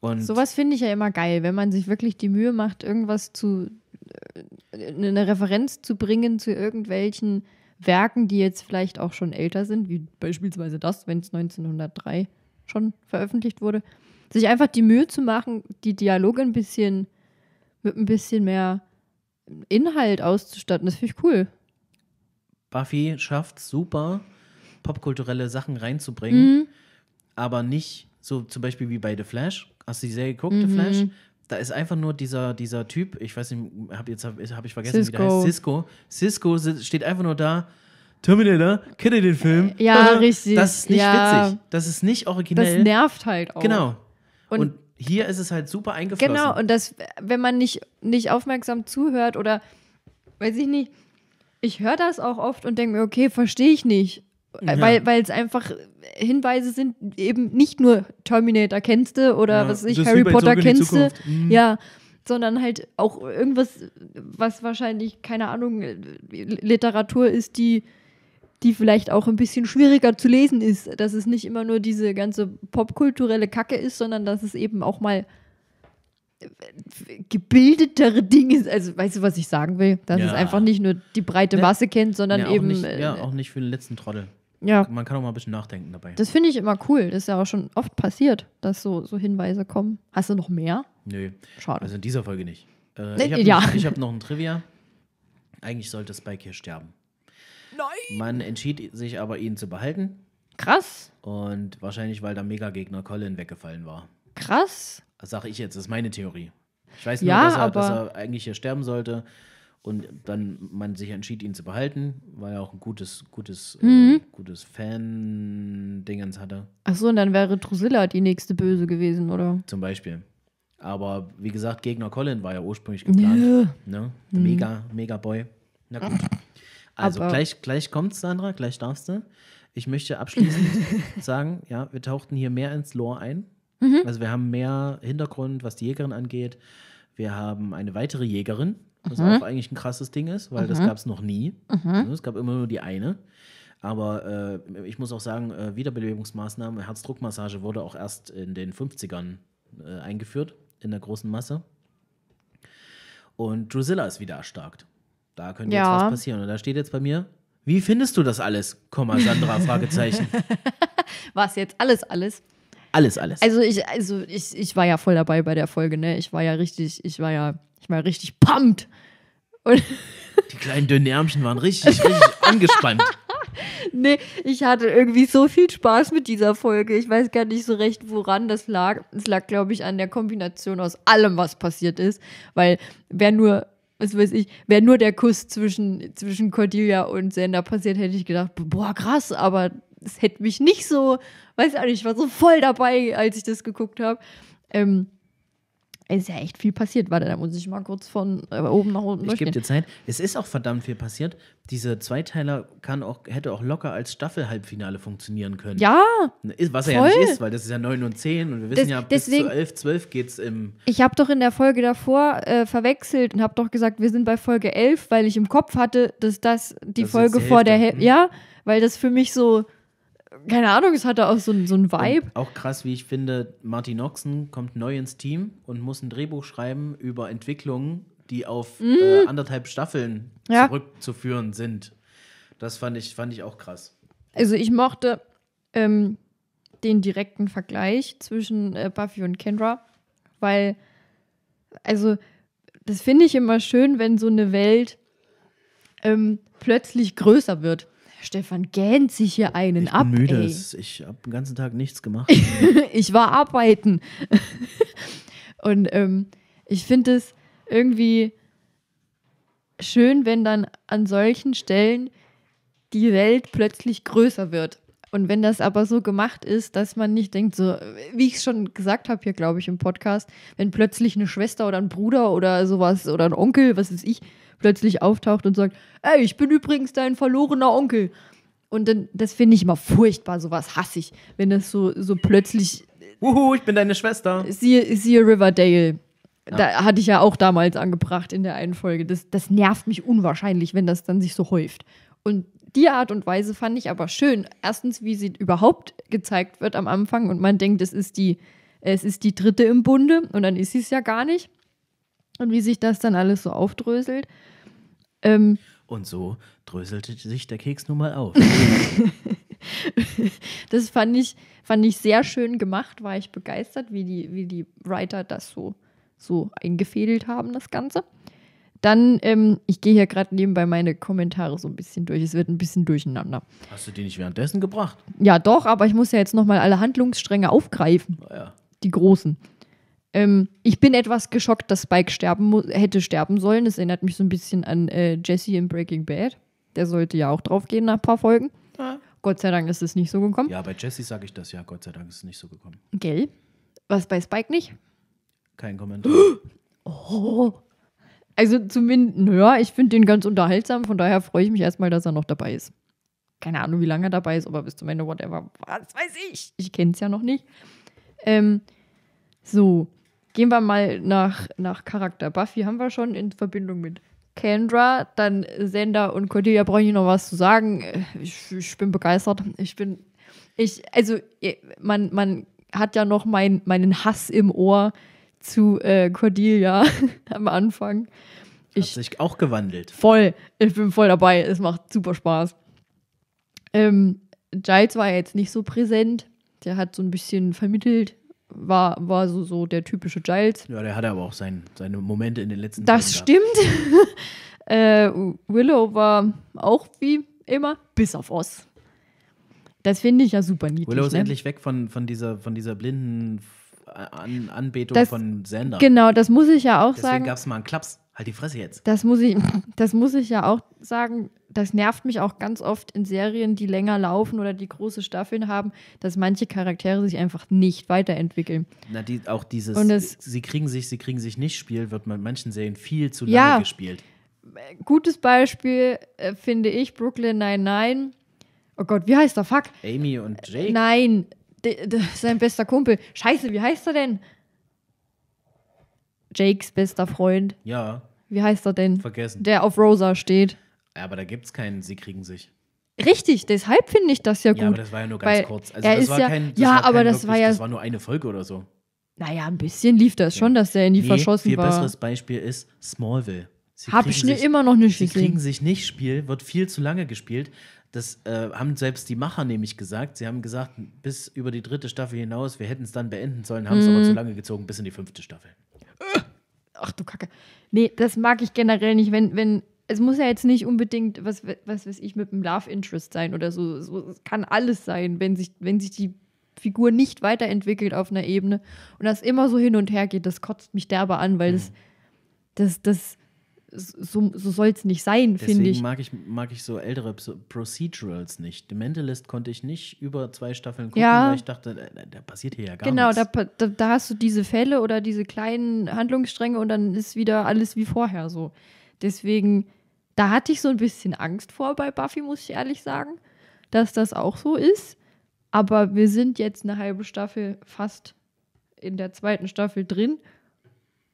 Und Sowas finde ich ja immer geil, wenn man sich wirklich die Mühe macht, irgendwas zu äh, eine Referenz zu bringen zu irgendwelchen Werken, die jetzt vielleicht auch schon älter sind, wie beispielsweise das, wenn es 1903 schon veröffentlicht wurde, sich einfach die Mühe zu machen, die Dialoge ein bisschen mit ein bisschen mehr Inhalt auszustatten. Das finde ich cool. Buffy schafft super, popkulturelle Sachen reinzubringen, mhm. aber nicht so zum Beispiel wie bei The Flash. Hast du die Serie geguckt, mhm. The Flash? da ist einfach nur dieser, dieser Typ, ich weiß nicht, hab jetzt habe hab ich vergessen, Cisco. wie der heißt, Cisco. Cisco steht einfach nur da. Terminator, kennt ihr den Film? Äh, ja, richtig. Das ist nicht ja. witzig. Das ist nicht originell. Das nervt halt auch. Genau. Und, und, hier ist es halt super eingeflossen. Genau, und das, wenn man nicht, nicht aufmerksam zuhört oder, weiß ich nicht, ich höre das auch oft und denke mir, okay, verstehe ich nicht. Äh, ja. Weil es einfach äh, Hinweise sind, eben nicht nur Terminator kennst du oder ja, was ich, Harry Potter kennst du. Mhm. Ja, sondern halt auch irgendwas, was wahrscheinlich, keine Ahnung, äh, Literatur ist, die, die vielleicht auch ein bisschen schwieriger zu lesen ist. Dass es nicht immer nur diese ganze popkulturelle Kacke ist, sondern dass es eben auch mal gebildetere Dinge, ist. also weißt du, was ich sagen will? Dass ja. es einfach nicht nur die breite ne, Masse kennt, sondern ja, ne, eben. Nicht, ja, auch nicht für den letzten Trottel. Ja. Man kann auch mal ein bisschen nachdenken dabei. Das finde ich immer cool. Das ist ja auch schon oft passiert, dass so, so Hinweise kommen. Hast du noch mehr? Nö. Schade. Also in dieser Folge nicht. Äh, ich habe ja. noch, hab noch ein Trivia. Eigentlich sollte Spike hier sterben. Nein! Man entschied sich aber, ihn zu behalten. Krass. Und wahrscheinlich, weil der Mega-Gegner Colin weggefallen war. Krass. Das sage ich jetzt, das ist meine Theorie. Ich weiß nicht, ja, dass, dass er eigentlich hier sterben sollte. Und dann man sich entschied, ihn zu behalten, weil er auch ein gutes, gutes, äh, mhm. äh, gutes Fan-Dingens hatte. Achso, und dann wäre Drusilla die nächste Böse gewesen, oder? Zum Beispiel. Aber wie gesagt, Gegner Colin war ja ursprünglich geplant. Nö. Ne? Mhm. Mega, mega Boy. Na gut. Also Aber gleich, gleich kommt's, Sandra, gleich darfst du. Ich möchte abschließend <laughs> sagen, ja, wir tauchten hier mehr ins Lore ein. Mhm. Also wir haben mehr Hintergrund, was die Jägerin angeht. Wir haben eine weitere Jägerin, was mhm. auch eigentlich ein krasses Ding ist, weil mhm. das gab es noch nie. Mhm. Ne, es gab immer nur die eine. Aber äh, ich muss auch sagen, äh, Wiederbelebungsmaßnahmen, Herzdruckmassage wurde auch erst in den 50ern äh, eingeführt, in der großen Masse. Und Drusilla ist wieder erstarkt. Da könnte ja. jetzt was passieren. Und da steht jetzt bei mir, wie findest du das alles, Komma, Sandra, <laughs> Fragezeichen. was jetzt alles, alles? Alles, alles. Also ich, also ich, ich war ja voll dabei bei der Folge, ne? Ich war ja richtig, ich war ja mal richtig pumpt. Und die kleinen dünnen Ärmchen waren richtig, richtig <laughs> angespannt. Nee, ich hatte irgendwie so viel Spaß mit dieser Folge. Ich weiß gar nicht so recht, woran das lag. Es lag, glaube ich, an der Kombination aus allem, was passiert ist. Weil wer nur, was weiß ich, wer nur der Kuss zwischen, zwischen Cordelia und Sender passiert, hätte ich gedacht, boah, krass, aber es hätte mich nicht so, weiß auch nicht, ich war so voll dabei, als ich das geguckt habe. Ähm, ist ja echt viel passiert. Warte, da muss ich mal kurz von äh, oben nach unten Ich gebe dir Zeit. Es ist auch verdammt viel passiert. Diese Zweiteiler kann auch, hätte auch locker als Staffel-Halbfinale funktionieren können. Ja. Ne, was er voll. ja nicht ist, weil das ist ja 9 und 10 und wir wissen das, ja, bis deswegen, zu 11, 12 geht's im. Ich habe doch in der Folge davor äh, verwechselt und habe doch gesagt, wir sind bei Folge 11, weil ich im Kopf hatte, dass das die das Folge vor der Hälfte. Ja, weil das für mich so keine Ahnung, es hatte auch so, so einen Vibe. Und auch krass, wie ich finde, Martin Oxen kommt neu ins Team und muss ein Drehbuch schreiben über Entwicklungen, die auf mm. äh, mhm. anderthalb Staffeln ja. zurückzuführen sind. Das fand ich, fand ich auch krass. Also ich mochte ähm, den direkten Vergleich zwischen äh, Buffy und Kendra, weil, also, das finde ich immer schön, wenn so eine Welt ähm, plötzlich größer wird. Stefan gähnt sich hier einen ich bin ab. Müde. Ey. Ich habe den ganzen Tag nichts gemacht. <laughs> ich war arbeiten. <laughs> Und ähm, ich finde es irgendwie schön, wenn dann an solchen Stellen die Welt plötzlich größer wird. Und wenn das aber so gemacht ist, dass man nicht denkt, so, wie ich es schon gesagt habe hier, glaube ich, im Podcast, wenn plötzlich eine Schwester oder ein Bruder oder sowas oder ein Onkel, was weiß ich, plötzlich auftaucht und sagt, ey, ich bin übrigens dein verlorener Onkel. Und dann, das finde ich immer furchtbar, sowas hasse ich, wenn das so, so plötzlich. Wuhu, ich bin deine Schwester. Siehe, siehe Riverdale. Ja. Da hatte ich ja auch damals angebracht in der einen Folge. Das, das nervt mich unwahrscheinlich, wenn das dann sich so häuft. Und die Art und Weise fand ich aber schön. Erstens, wie sie überhaupt gezeigt wird am Anfang und man denkt, es ist die, es ist die dritte im Bunde und dann ist sie es ja gar nicht. Und wie sich das dann alles so aufdröselt. Ähm, und so dröselte sich der Keks nun mal auf. <laughs> das fand ich, fand ich sehr schön gemacht, war ich begeistert, wie die, wie die Writer das so, so eingefädelt haben, das Ganze. Dann, ähm, ich gehe hier gerade nebenbei meine Kommentare so ein bisschen durch. Es wird ein bisschen durcheinander. Hast du die nicht währenddessen gebracht? Ja, doch, aber ich muss ja jetzt nochmal alle Handlungsstränge aufgreifen. Ja. Die großen. Ähm, ich bin etwas geschockt, dass Spike sterben hätte sterben sollen. Das erinnert mich so ein bisschen an äh, Jesse in Breaking Bad. Der sollte ja auch drauf gehen nach ein paar Folgen. Ja. Gott sei Dank ist es nicht so gekommen. Ja, bei Jesse sage ich das ja. Gott sei Dank ist es nicht so gekommen. Gell? Was bei Spike nicht? Kein Kommentar. <gasps> Oh. Also zumindest, ja, ich finde den ganz unterhaltsam. Von daher freue ich mich erstmal, dass er noch dabei ist. Keine Ahnung, wie lange er dabei ist, aber bis zum Ende, whatever. Was weiß ich? Ich kenne es ja noch nicht. Ähm, so. Gehen wir mal nach, nach Charakter. Buffy haben wir schon in Verbindung mit Kendra, dann Sender und Cordelia brauche ich noch was zu sagen. Ich, ich, bin begeistert. Ich bin, ich, also eh, man, man hat ja noch mein, meinen Hass im Ohr zu äh, Cordelia <laughs> am Anfang. Hat sich auch gewandelt. Voll, ich bin voll dabei. Es macht super Spaß. Ähm, Giles war ja jetzt nicht so präsent. Der hat so ein bisschen vermittelt, war, war so, so der typische Giles. Ja, der hatte aber auch sein, seine Momente in den letzten Das stimmt. <laughs> äh, Willow war auch wie immer, bis auf Oz. Das finde ich ja super niedlich. Willow ist ne? endlich weg von, von, dieser, von dieser blinden An Anbetung das, von Sender. Genau, das muss ich ja auch Deswegen sagen. Deswegen gab es mal einen Klaps. Halt die Fresse jetzt. Das muss ich, <laughs> das muss ich ja auch sagen das nervt mich auch ganz oft in Serien, die länger laufen oder die große Staffeln haben, dass manche Charaktere sich einfach nicht weiterentwickeln. Na, die, auch dieses Und das, Sie kriegen sich, sie kriegen sich nicht Spiel wird man manchen Serien viel zu lange ja, gespielt. Gutes Beispiel äh, finde ich Brooklyn nein, nein. Oh Gott, wie heißt der Fuck? Amy und Jake? Nein, sein bester Kumpel. Scheiße, wie heißt er denn? Jakes bester Freund. Ja. Wie heißt er denn? Vergessen. Der auf Rosa steht. Ja, aber da gibt es keinen, sie kriegen sich. Richtig, deshalb finde ich das ja gut. Ja, aber das war ja nur ganz kurz. Also er das ist war ja, kein, das ja, war aber kein das wirklich, war ja. Das war nur eine Folge oder so. Naja, ein bisschen lief das schon, dass der in die nee, verschossen viel war. Viel besseres Beispiel ist Smallville. Sie Hab ich ne sich, immer noch nicht sie gesehen. Sie kriegen sich nicht Spiel, wird viel zu lange gespielt. Das äh, haben selbst die Macher nämlich gesagt. Sie haben gesagt, bis über die dritte Staffel hinaus, wir hätten es dann beenden sollen, haben es mm. aber zu mhm. lange gezogen, bis in die fünfte Staffel. Ach du Kacke. Nee, das mag ich generell nicht, wenn, wenn es muss ja jetzt nicht unbedingt, was, was weiß ich, mit einem Love Interest sein oder so. so. Es kann alles sein, wenn sich, wenn sich die Figur nicht weiterentwickelt auf einer Ebene und das immer so hin und her geht, das kotzt mich derbe an, weil das, mhm. das, das, so, so soll es nicht sein, finde ich. Deswegen mag ich, mag ich so ältere Procedurals nicht. The Mentalist konnte ich nicht über zwei Staffeln gucken, ja. weil ich dachte, da, äh, äh, da, passiert hier ja gar genau, nichts. Genau, da, da, hast du diese Fälle oder diese kleinen Handlungsstränge und dann ist wieder alles wie vorher so. Deswegen da hatte ich so ein bisschen Angst vor bei Buffy, muss ich ehrlich sagen, dass das auch so ist. Aber wir sind jetzt eine halbe Staffel fast in der zweiten Staffel drin.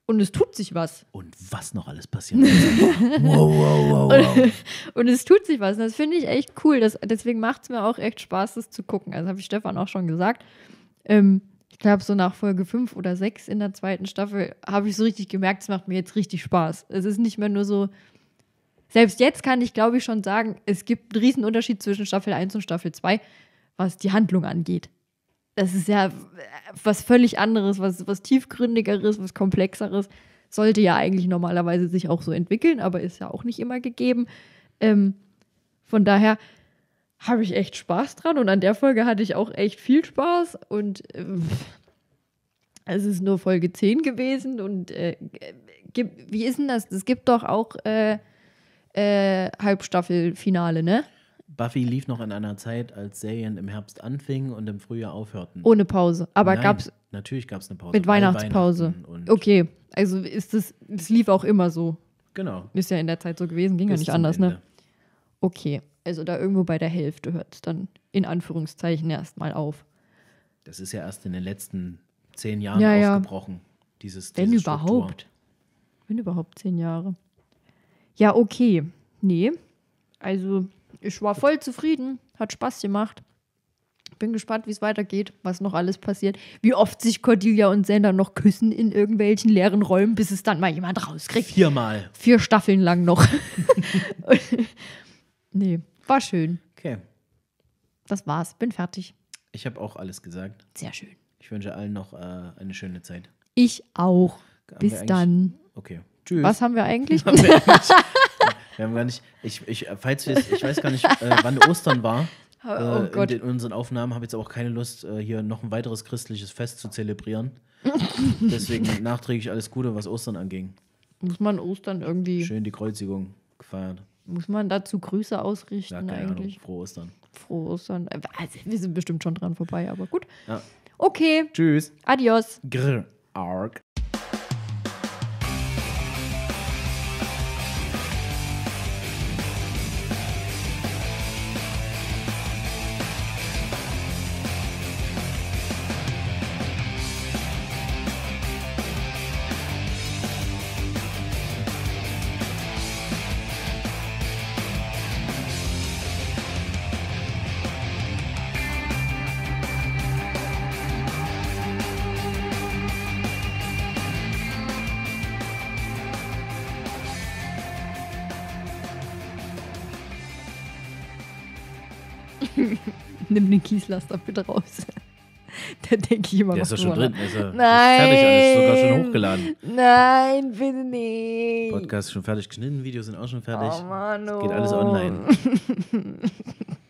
Und es tut sich was. Und was noch alles passiert. <laughs> wow, wow, wow, wow. Und, und, es tut sich was. Und das finde ich echt cool. Das, deswegen macht es mir auch echt Spaß, das zu gucken. Also habe ich Stefan auch schon gesagt. Ähm, ich glaube, so nach Folge 5 oder 6 in der zweiten Staffel habe ich so richtig gemerkt, es macht mir jetzt richtig Spaß. Es ist nicht mehr nur so, selbst jetzt kann ich, glaube ich, schon sagen, es gibt einen riesen Unterschied zwischen Staffel 1 und Staffel 2, was die Handlung angeht. Das ist ja äh, was völlig anderes, was, was tiefgründigeres, was komplexeres. Sollte ja eigentlich normalerweise sich auch so entwickeln, aber ist ja auch nicht immer gegeben. Ähm, von daher habe ich echt Spaß dran und an der Folge hatte ich auch echt viel Spaß und ähm, es ist nur Folge 10 gewesen und äh, äh gibt, wie ist denn das? Es gibt doch auch äh, äh, Halbstaffelfinale, ne? Buffy lief noch in einer Zeit, als Serien im Herbst anfingen und im Frühjahr aufhörten. Ohne Pause. Aber Nein, gab's. Natürlich gab es eine Pause. Mit Weihnachtspause. Okay, also ist das, es lief auch immer so. Genau. Ist ja in der Zeit so gewesen, ging Bis ja nicht anders, ne? Ende. ne? Okay, also da irgendwo bei der Hälfte hört es dann in Anführungszeichen erstmal auf. Das ist ja erst in den letzten zehn Jahren ja, ja. aufgebrochen, dieses Wenn dieses überhaupt. Wenn überhaupt zehn Jahre. Ja, okay. Nee. Also, ich war voll zufrieden, hat Spaß gemacht. Bin gespannt, wie es weitergeht, was noch alles passiert, wie oft sich Cordelia und Sander noch küssen in irgendwelchen leeren Räumen, bis es dann mal jemand rauskriegt. Viermal. Vier Staffeln lang noch. <laughs> nee, war schön. Okay. Das war's, bin fertig. Ich habe auch alles gesagt. Sehr schön. Ich wünsche allen noch äh, eine schöne Zeit. Ich auch. Haben Bis dann. Okay. Tschüss. Was haben wir eigentlich? Haben wir, eigentlich <laughs> wir, haben gar nicht. Ich, ich, falls wir, ich weiß gar nicht, äh, wann Ostern war. Oh, oh äh, Gott. In, in, unseren Aufnahmen habe ich jetzt auch keine Lust, äh, hier noch ein weiteres christliches Fest zu zelebrieren. <laughs> Deswegen nachträglich alles Gute, was Ostern anging. Muss man Ostern irgendwie. Schön die Kreuzigung gefeiert. Muss man dazu Grüße ausrichten ja, keine eigentlich? Ahnung. Frohe Ostern. Frohe Ostern. Äh, also, wir sind bestimmt schon dran vorbei, aber gut. Ja. Okay. Tschüss. Adios. Grr. Arg. den Kieslaster bitte raus. <laughs> da denke ich immer Der ist doch schon drin. Ist er, Nein. Ist fertig, alles sogar schon hochgeladen. Nein, bitte nicht. Podcast ist schon fertig geschnitten, Videos sind auch schon fertig. Oh Mann, oh. Geht alles online. <laughs>